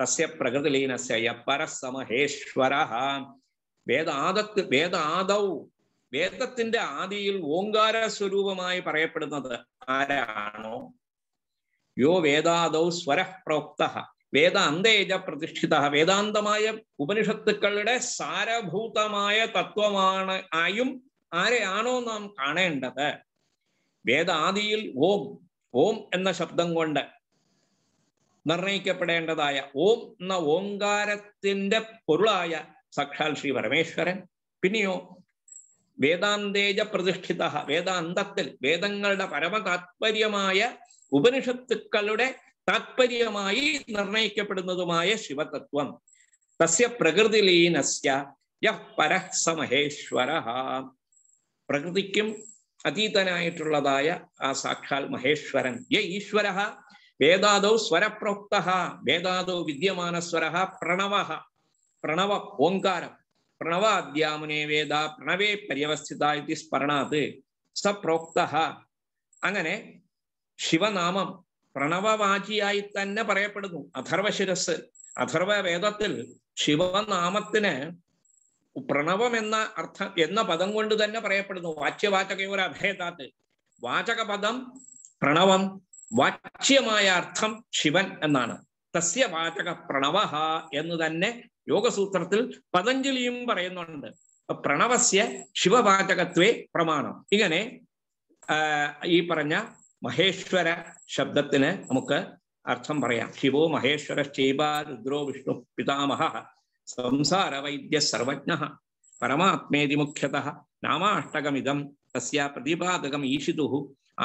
തസ്യ പ്രകൃതിലീനസ്യ പരസമഹേശ്വര വേദാദത്ത് വേദാദൗ വേദത്തിന്റെ ആദിയിൽ ഓങ്കാര സ്വരൂപമായി പറയപ്പെടുന്നത് ആരാണോ യോ വേദാദൗ സ്വരപ്രോക്ത വേദാന്തേജ പ്രതിഷ്ഠിത വേദാന്തമായ ഉപനിഷത്തുക്കളുടെ സാരഭൂതമായ തത്വമാണ് ആയും ആരെയാണോ നാം കാണേണ്ടത് വേദാദിയിൽ ഓം ഓം എന്ന ശബ്ദം കൊണ്ട് നിർണയിക്കപ്പെടേണ്ടതായ ഓം എന്ന ഓങ്കാരത്തിന്റെ പൊരുളായ സാക്ഷാൽ ശ്രീ പരമേശ്വരൻ പിന്നെയോ വേദാന്തേജ പ്രതിഷ്ഠിത വേദാന്തത്തിൽ വേദങ്ങളുടെ പരമതാത്പര്യമായ ഉപനിഷത്തുക്കളുടെ താത്പര്യമായി നിർണയിക്കപ്പെടുന്നതുമായ ശിവതത്വം തസ്യ പ്രകൃതിലീനസ്യ യഹ് പരഃ പ്രകൃതിക്കും അതീതനായിട്ടുള്ളതായ ആ സാക്ഷാൽ മഹേശ്വരൻ യ ഈശ്വര വേദാദൗ സ്വരപ്രോക്ത വേദാദൗ വിദ്യമാന സ്വര പ്രണവ പ്രണവ ഓങ്കാരം പ്രണവ പ്രണവാദ്യാമുനെ വേദ പ്രണവേ പര്യവസ്ഥിത ഇത് സ്മരണാത് സ പ്രോക്ത അങ്ങനെ ശിവനാമം പ്രണവവാചിയായി തന്നെ പറയപ്പെടുന്നു അഥർവശിരസ് അഥർവ വേദത്തിൽ ശിവനാമത്തിന് പ്രണവം എന്ന അർത്ഥം എന്ന പദം കൊണ്ട് തന്നെ പറയപ്പെടുന്നു വാച്യവാചക ഒരു അഭേദാത്ത് വാചക പദം പ്രണവം വാച്യമായ അർത്ഥം ശിവൻ എന്നാണ് തസ്യ വാചക പ്രണവ എന്ന് തന്നെ യോഗസൂത്രത്തിൽ പതഞ്ജലിയും പറയുന്നുണ്ട് പ്രണവസ്യ ശിവവാചകത്വേ പ്രമാണം ഇങ്ങനെ ഈ പറഞ്ഞ മഹേശ്വര ശബ്ദത്തിന് നമുക്ക് അർത്ഥം പറയാം ശിവോ മഹേശ്വര ശൈവ രുദ്രോ വിഷ്ണു പിതാമഹ സംസാര വൈദ്യ സർവജ്ഞ പരമാത്മേതി മുഖ്യത നാമാഷ്ടകമിതം തസ്യ പ്രതിപാദകം ഈശിതു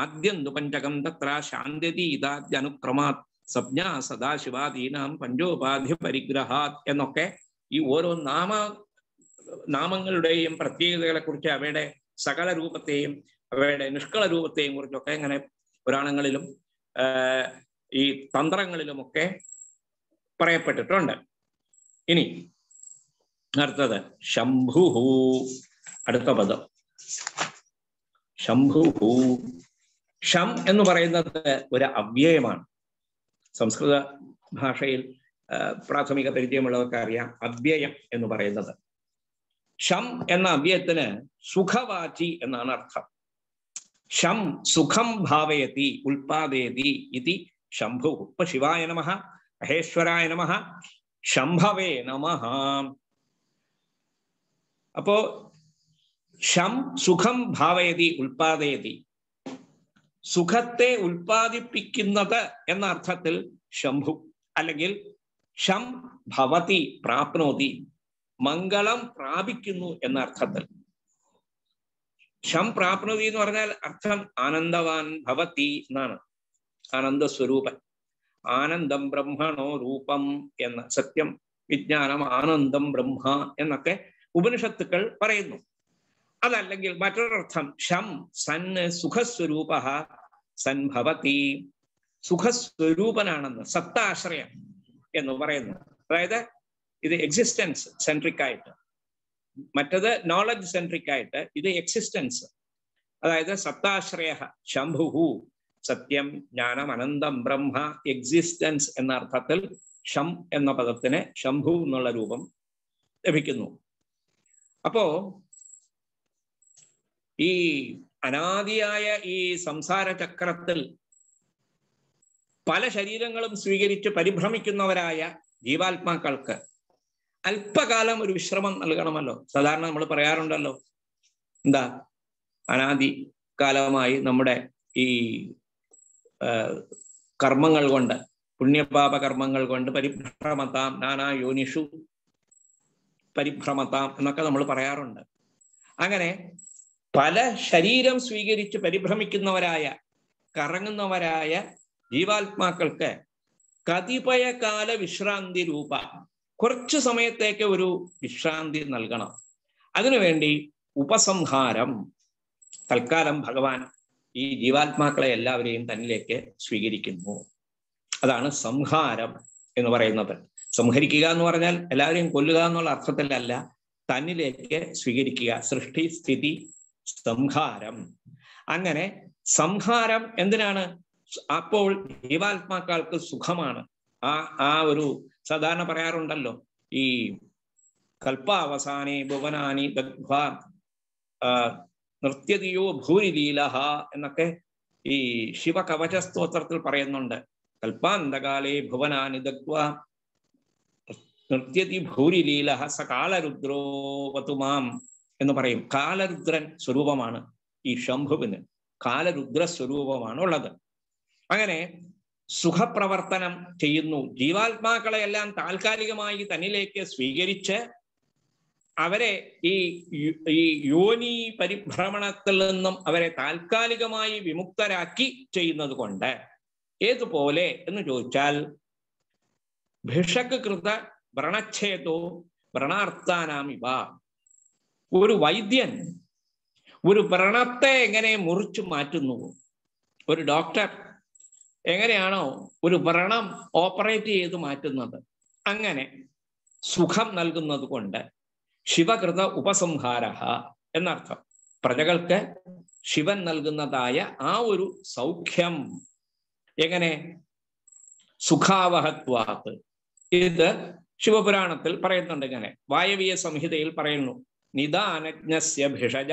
ആദ്യം തു പഞ്ചകം തത്ര ശാന്തിതീതാദ്യനുക്രമാത് സപ്ഞാ സദാശിവാദീനാം പഞ്ചോപാധി പരിഗ്രഹാത് എന്നൊക്കെ ഈ ഓരോ നാമ നാമങ്ങളുടെയും പ്രത്യേകതകളെ കുറിച്ച് അവയുടെ സകല രൂപത്തെയും അവയുടെ നിഷ്കള രൂപത്തെയും കുറിച്ചൊക്കെ ഇങ്ങനെ പുരാണങ്ങളിലും ഈ തന്ത്രങ്ങളിലുമൊക്കെ പറയപ്പെട്ടിട്ടുണ്ട് ഇനി അടുത്തത് ശംഭുഹു അടുത്ത പദം ശംഭുഹു ഷം എന്ന് പറയുന്നത് ഒരു അവ്യയമാണ് സംസ്കൃത ഭാഷയിൽ പ്രാഥമിക പരിചയമുള്ളവർക്ക് അറിയാം അവ്യയം എന്ന് പറയുന്നത് ഷം എന്ന അവ്യയത്തിന് സുഖവാചി എന്നാണ് അർത്ഥം ശം സുഖം ഭാവയതി ഉൽപാദയതി ഇതി ശംഭു ഉപ്പ ശിവായ നമ മഹേശ്വരായ നമ ശംഭവേ നമ അപ്പോ ശം സുഖം ഭാവയതി ഉൽപാദയതി സുഖത്തെ ഉൽപാദിപ്പിക്കുന്നത് എന്ന അർത്ഥത്തിൽ ശംഭു അല്ലെങ്കിൽ ശം ഭവതി പ്രാപ്നോതി മംഗളം പ്രാപിക്കുന്നു എന്ന അർത്ഥത്തിൽ ക്ഷം പ്രാപ്നുതി എന്ന് പറഞ്ഞാൽ അർത്ഥം ആനന്ദവാൻ ഭവതി എന്നാണ് ആനന്ദസ്വരൂപൻ ആനന്ദം ബ്രഹ്മണോ രൂപം എന്ന സത്യം വിജ്ഞാനം ആനന്ദം ബ്രഹ്മ എന്നൊക്കെ ഉപനിഷത്തുക്കൾ പറയുന്നു അതല്ലെങ്കിൽ മറ്റൊരർത്ഥം ക്ഷം സൻ സുഖസ്വരൂപ സൻഭവതി സുഖസ്വരൂപനാണെന്ന് സത്താശ്രയം എന്ന് പറയുന്നു അതായത് ഇത് എക്സിസ്റ്റൻസ് സെൻട്രിക് ആയിട്ട് മറ്റത് നോളജ് സെൻട്രിക് ആയിട്ട് ഇത് എക്സിസ്റ്റൻസ് അതായത് സപ്താശ്രയ ശംഭുഹു സത്യം ജ്ഞാനം അനന്തം ബ്രഹ്മ എക്സിസ്റ്റൻസ് എന്ന അർത്ഥത്തിൽ ഷം എന്ന പദത്തിന് ശംഭു എന്നുള്ള രൂപം ലഭിക്കുന്നു അപ്പോ ഈ അനാദിയായ ഈ സംസാര ചക്രത്തിൽ പല ശരീരങ്ങളും സ്വീകരിച്ച് പരിഭ്രമിക്കുന്നവരായ ജീവാത്മാക്കൾക്ക് അല്പകാലം ഒരു വിശ്രമം നൽകണമല്ലോ സാധാരണ നമ്മൾ പറയാറുണ്ടല്ലോ എന്താ അനാദി കാലമായി നമ്മുടെ ഈ കർമ്മങ്ങൾ കൊണ്ട് പുണ്യപാപ കർമ്മങ്ങൾ കൊണ്ട് പരിഭ്രമത്താം നാനാ യോനിഷു പരിഭ്രമത്താം എന്നൊക്കെ നമ്മൾ പറയാറുണ്ട് അങ്ങനെ പല ശരീരം സ്വീകരിച്ച് പരിഭ്രമിക്കുന്നവരായ കറങ്ങുന്നവരായ ജീവാത്മാക്കൾക്ക് കതിപയ കാല വിശ്രാന്തി രൂപ കുറച്ചു സമയത്തേക്ക് ഒരു വിശ്രാന്തി നൽകണം അതിനുവേണ്ടി ഉപസംഹാരം തൽക്കാലം ഭഗവാൻ ഈ ജീവാത്മാക്കളെ എല്ലാവരെയും തന്നിലേക്ക് സ്വീകരിക്കുന്നു അതാണ് സംഹാരം എന്ന് പറയുന്നത് സംഹരിക്കുക എന്ന് പറഞ്ഞാൽ എല്ലാവരെയും കൊല്ലുക എന്നുള്ള അർത്ഥത്തിലല്ല തന്നിലേക്ക് സ്വീകരിക്കുക സൃഷ്ടി സ്ഥിതി സംഹാരം അങ്ങനെ സംഹാരം എന്തിനാണ് അപ്പോൾ ജീവാത്മാക്കൾക്ക് സുഖമാണ് ആ ആ ഒരു സാധാരണ പറയാറുണ്ടല്ലോ ഈ കൽപ്പാവസാനെ ഭുവനാനി ദഗ്ഭ നൃത്യതിയോ ലീലഹ എന്നൊക്കെ ഈ ശിവകവച സ്തോത്രത്തിൽ പറയുന്നുണ്ട് കൽപ്പാന്തകാലേ ഭുവനാനി ദഗ്വ നൃത്യതി ഭൂരിലീലഹ സ കാലരുദ്രോവതുമാം എന്ന് പറയും കാലരുദ്രൻ സ്വരൂപമാണ് ഈ ശംഭുവിന് കാലരുദ്ര സ്വരൂപമാണ് ഉള്ളത് അങ്ങനെ സുഖപ്രവർത്തനം ചെയ്യുന്നു ജീവാത്മാക്കളെയെല്ലാം താൽക്കാലികമായി തന്നിലേക്ക് സ്വീകരിച്ച് അവരെ ഈ ഈ യോനി പരിഭ്രമണത്തിൽ നിന്നും അവരെ താൽക്കാലികമായി വിമുക്തരാക്കി ചെയ്യുന്നത് കൊണ്ട് ഏതുപോലെ എന്ന് ചോദിച്ചാൽ ഭിഷക് കൃത വ്രണച്ഛേദോ വ്രണാർത്ഥാനാം ഇവ ഒരു വൈദ്യൻ ഒരു വ്രണത്തെ എങ്ങനെ മുറിച്ചു മാറ്റുന്നു ഒരു ഡോക്ടർ എങ്ങനെയാണോ ഒരു വ്രണം ഓപ്പറേറ്റ് ചെയ്ത് മാറ്റുന്നത് അങ്ങനെ സുഖം നൽകുന്നത് കൊണ്ട് ശിവകൃത ഉപസംഹാര എന്നർത്ഥം പ്രജകൾക്ക് ശിവൻ നൽകുന്നതായ ആ ഒരു സൗഖ്യം എങ്ങനെ സുഖാവഹത്വാത്ത് ഇത് ശിവപുരാണത്തിൽ പറയുന്നുണ്ട് ഇങ്ങനെ വായവീയ സംഹിതയിൽ പറയുന്നു നിദാനജ്ഞസ്യ ഭിഷജ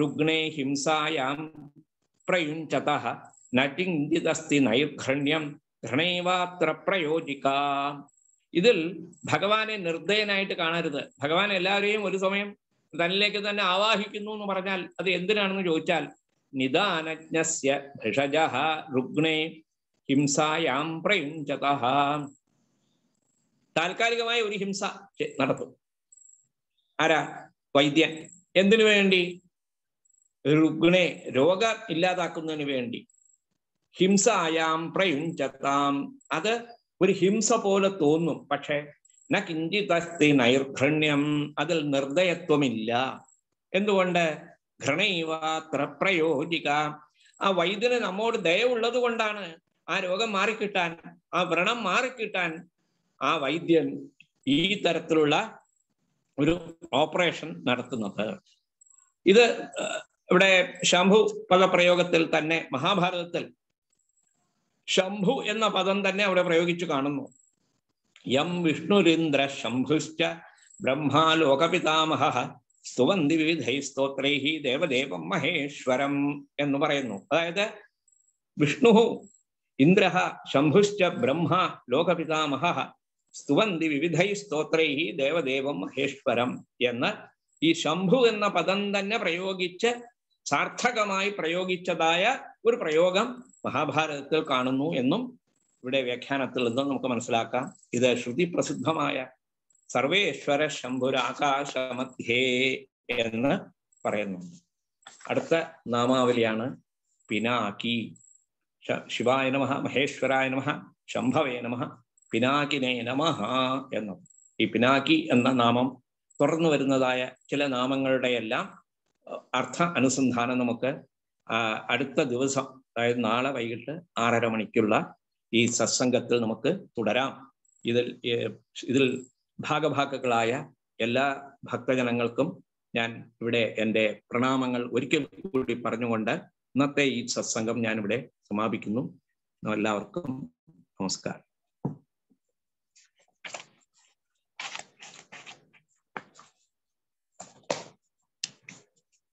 രുഗ്ണേ ഹിംസായാം പ്രയുഞ്ചത നചിഞ്ചിതസ്തി നൈർഘണ്യം ഘൃണൈവാത്ര പ്രയോജിക്ക ഇതിൽ ഭഗവാനെ നിർദ്ദയനായിട്ട് കാണരുത് ഭഗവാൻ എല്ലാവരെയും ഒരു സമയം തന്നിലേക്ക് തന്നെ ആവാഹിക്കുന്നു എന്ന് പറഞ്ഞാൽ അത് എന്തിനാണെന്ന് ചോദിച്ചാൽ നിദാനജ്ഞസ്യ ഭിഷജ രുഗ്ണേ ഹിംസായാം പ്രയുഞ്ചത താൽക്കാലികമായ ഒരു ഹിംസ നടത്തും ആരാ വൈദ്യൻ എന്തിനു വേണ്ടി രുഗ്ണെ രോഗം ഇല്ലാതാക്കുന്നതിന് വേണ്ടി ഹിംസായാം പ്രയുഞ്ചതാം അത് ഒരു ഹിംസ പോലെ തോന്നും പക്ഷേ ന കിഞ്ചിതസ്തി നൈർഘണ്യം അതിൽ നിർദ്ദയത്വമില്ല എന്തുകൊണ്ട് ഘൃണൈവാത്ര പ്രയോജിക ആ വൈദ്യന് നമ്മോട് ദയവുള്ളത് കൊണ്ടാണ് ആ രോഗം മാറിക്കിട്ടാൻ ആ വ്രണം മാറിക്കിട്ടാൻ ആ വൈദ്യൻ ഈ തരത്തിലുള്ള ഒരു ഓപ്പറേഷൻ നടത്തുന്നത് ഇത് ഇവിടെ ശംഭു പദപ്രയോഗത്തിൽ തന്നെ മഹാഭാരതത്തിൽ ശംഭു എന്ന പദം തന്നെ അവിടെ പ്രയോഗിച്ചു കാണുന്നു യം വിഷ്ണുരിന്ദ്ര ശംഭുശ്ച ബ്രഹ്മാലോകപിതാമഹ സ്തുവന്തി വിവിധൈ സ്തോത്രൈഹി ദേവദേവം മഹേശ്വരം എന്ന് പറയുന്നു അതായത് വിഷ്ണു ഇന്ദ്ര ശംഭുശ്ച ബ്രഹ്മ ലോകപിതാമഹ സ്തുവന്തി വിവിധൈ സ്തോത്രൈഹി ദേവദേവം മഹേശ്വരം എന്ന് ഈ ശംഭു എന്ന പദം തന്നെ പ്രയോഗിച്ച് സാർത്ഥകമായി പ്രയോഗിച്ചതായ ഒരു പ്രയോഗം മഹാഭാരതത്തിൽ കാണുന്നു എന്നും ഇവിടെ വ്യാഖ്യാനത്തിൽ നിന്നും നമുക്ക് മനസ്സിലാക്കാം ഇത് ശ്രുതി പ്രസിദ്ധമായ സർവേശ്വര ശംഭുരാകാശമധ്യേ എന്ന് പറയുന്നുണ്ട് അടുത്ത നാമാവലിയാണ് പിനാക്കി ശിവായ നമ മഹേശ്വരായ നമ ശംഭവേ നമ പിനാകിനേ നമ എന്നു ഈ പിനാക്കി എന്ന നാമം തുടർന്നു വരുന്നതായ ചില നാമങ്ങളുടെയെല്ലാം അർത്ഥ അനുസന്ധാനം നമുക്ക് അടുത്ത ദിവസം അതായത് നാളെ വൈകിട്ട് ആറര മണിക്കുള്ള ഈ സത്സംഗത്തിൽ നമുക്ക് തുടരാം ഇതിൽ ഇതിൽ ഭാഗഭാക്കുകളായ എല്ലാ ഭക്തജനങ്ങൾക്കും ഞാൻ ഇവിടെ എൻ്റെ പ്രണാമങ്ങൾ ഒരിക്കൽ കൂടി പറഞ്ഞുകൊണ്ട് ഇന്നത്തെ ഈ സത്സംഗം ഞാനിവിടെ സമാപിക്കുന്നു എല്ലാവർക്കും നമസ്കാരം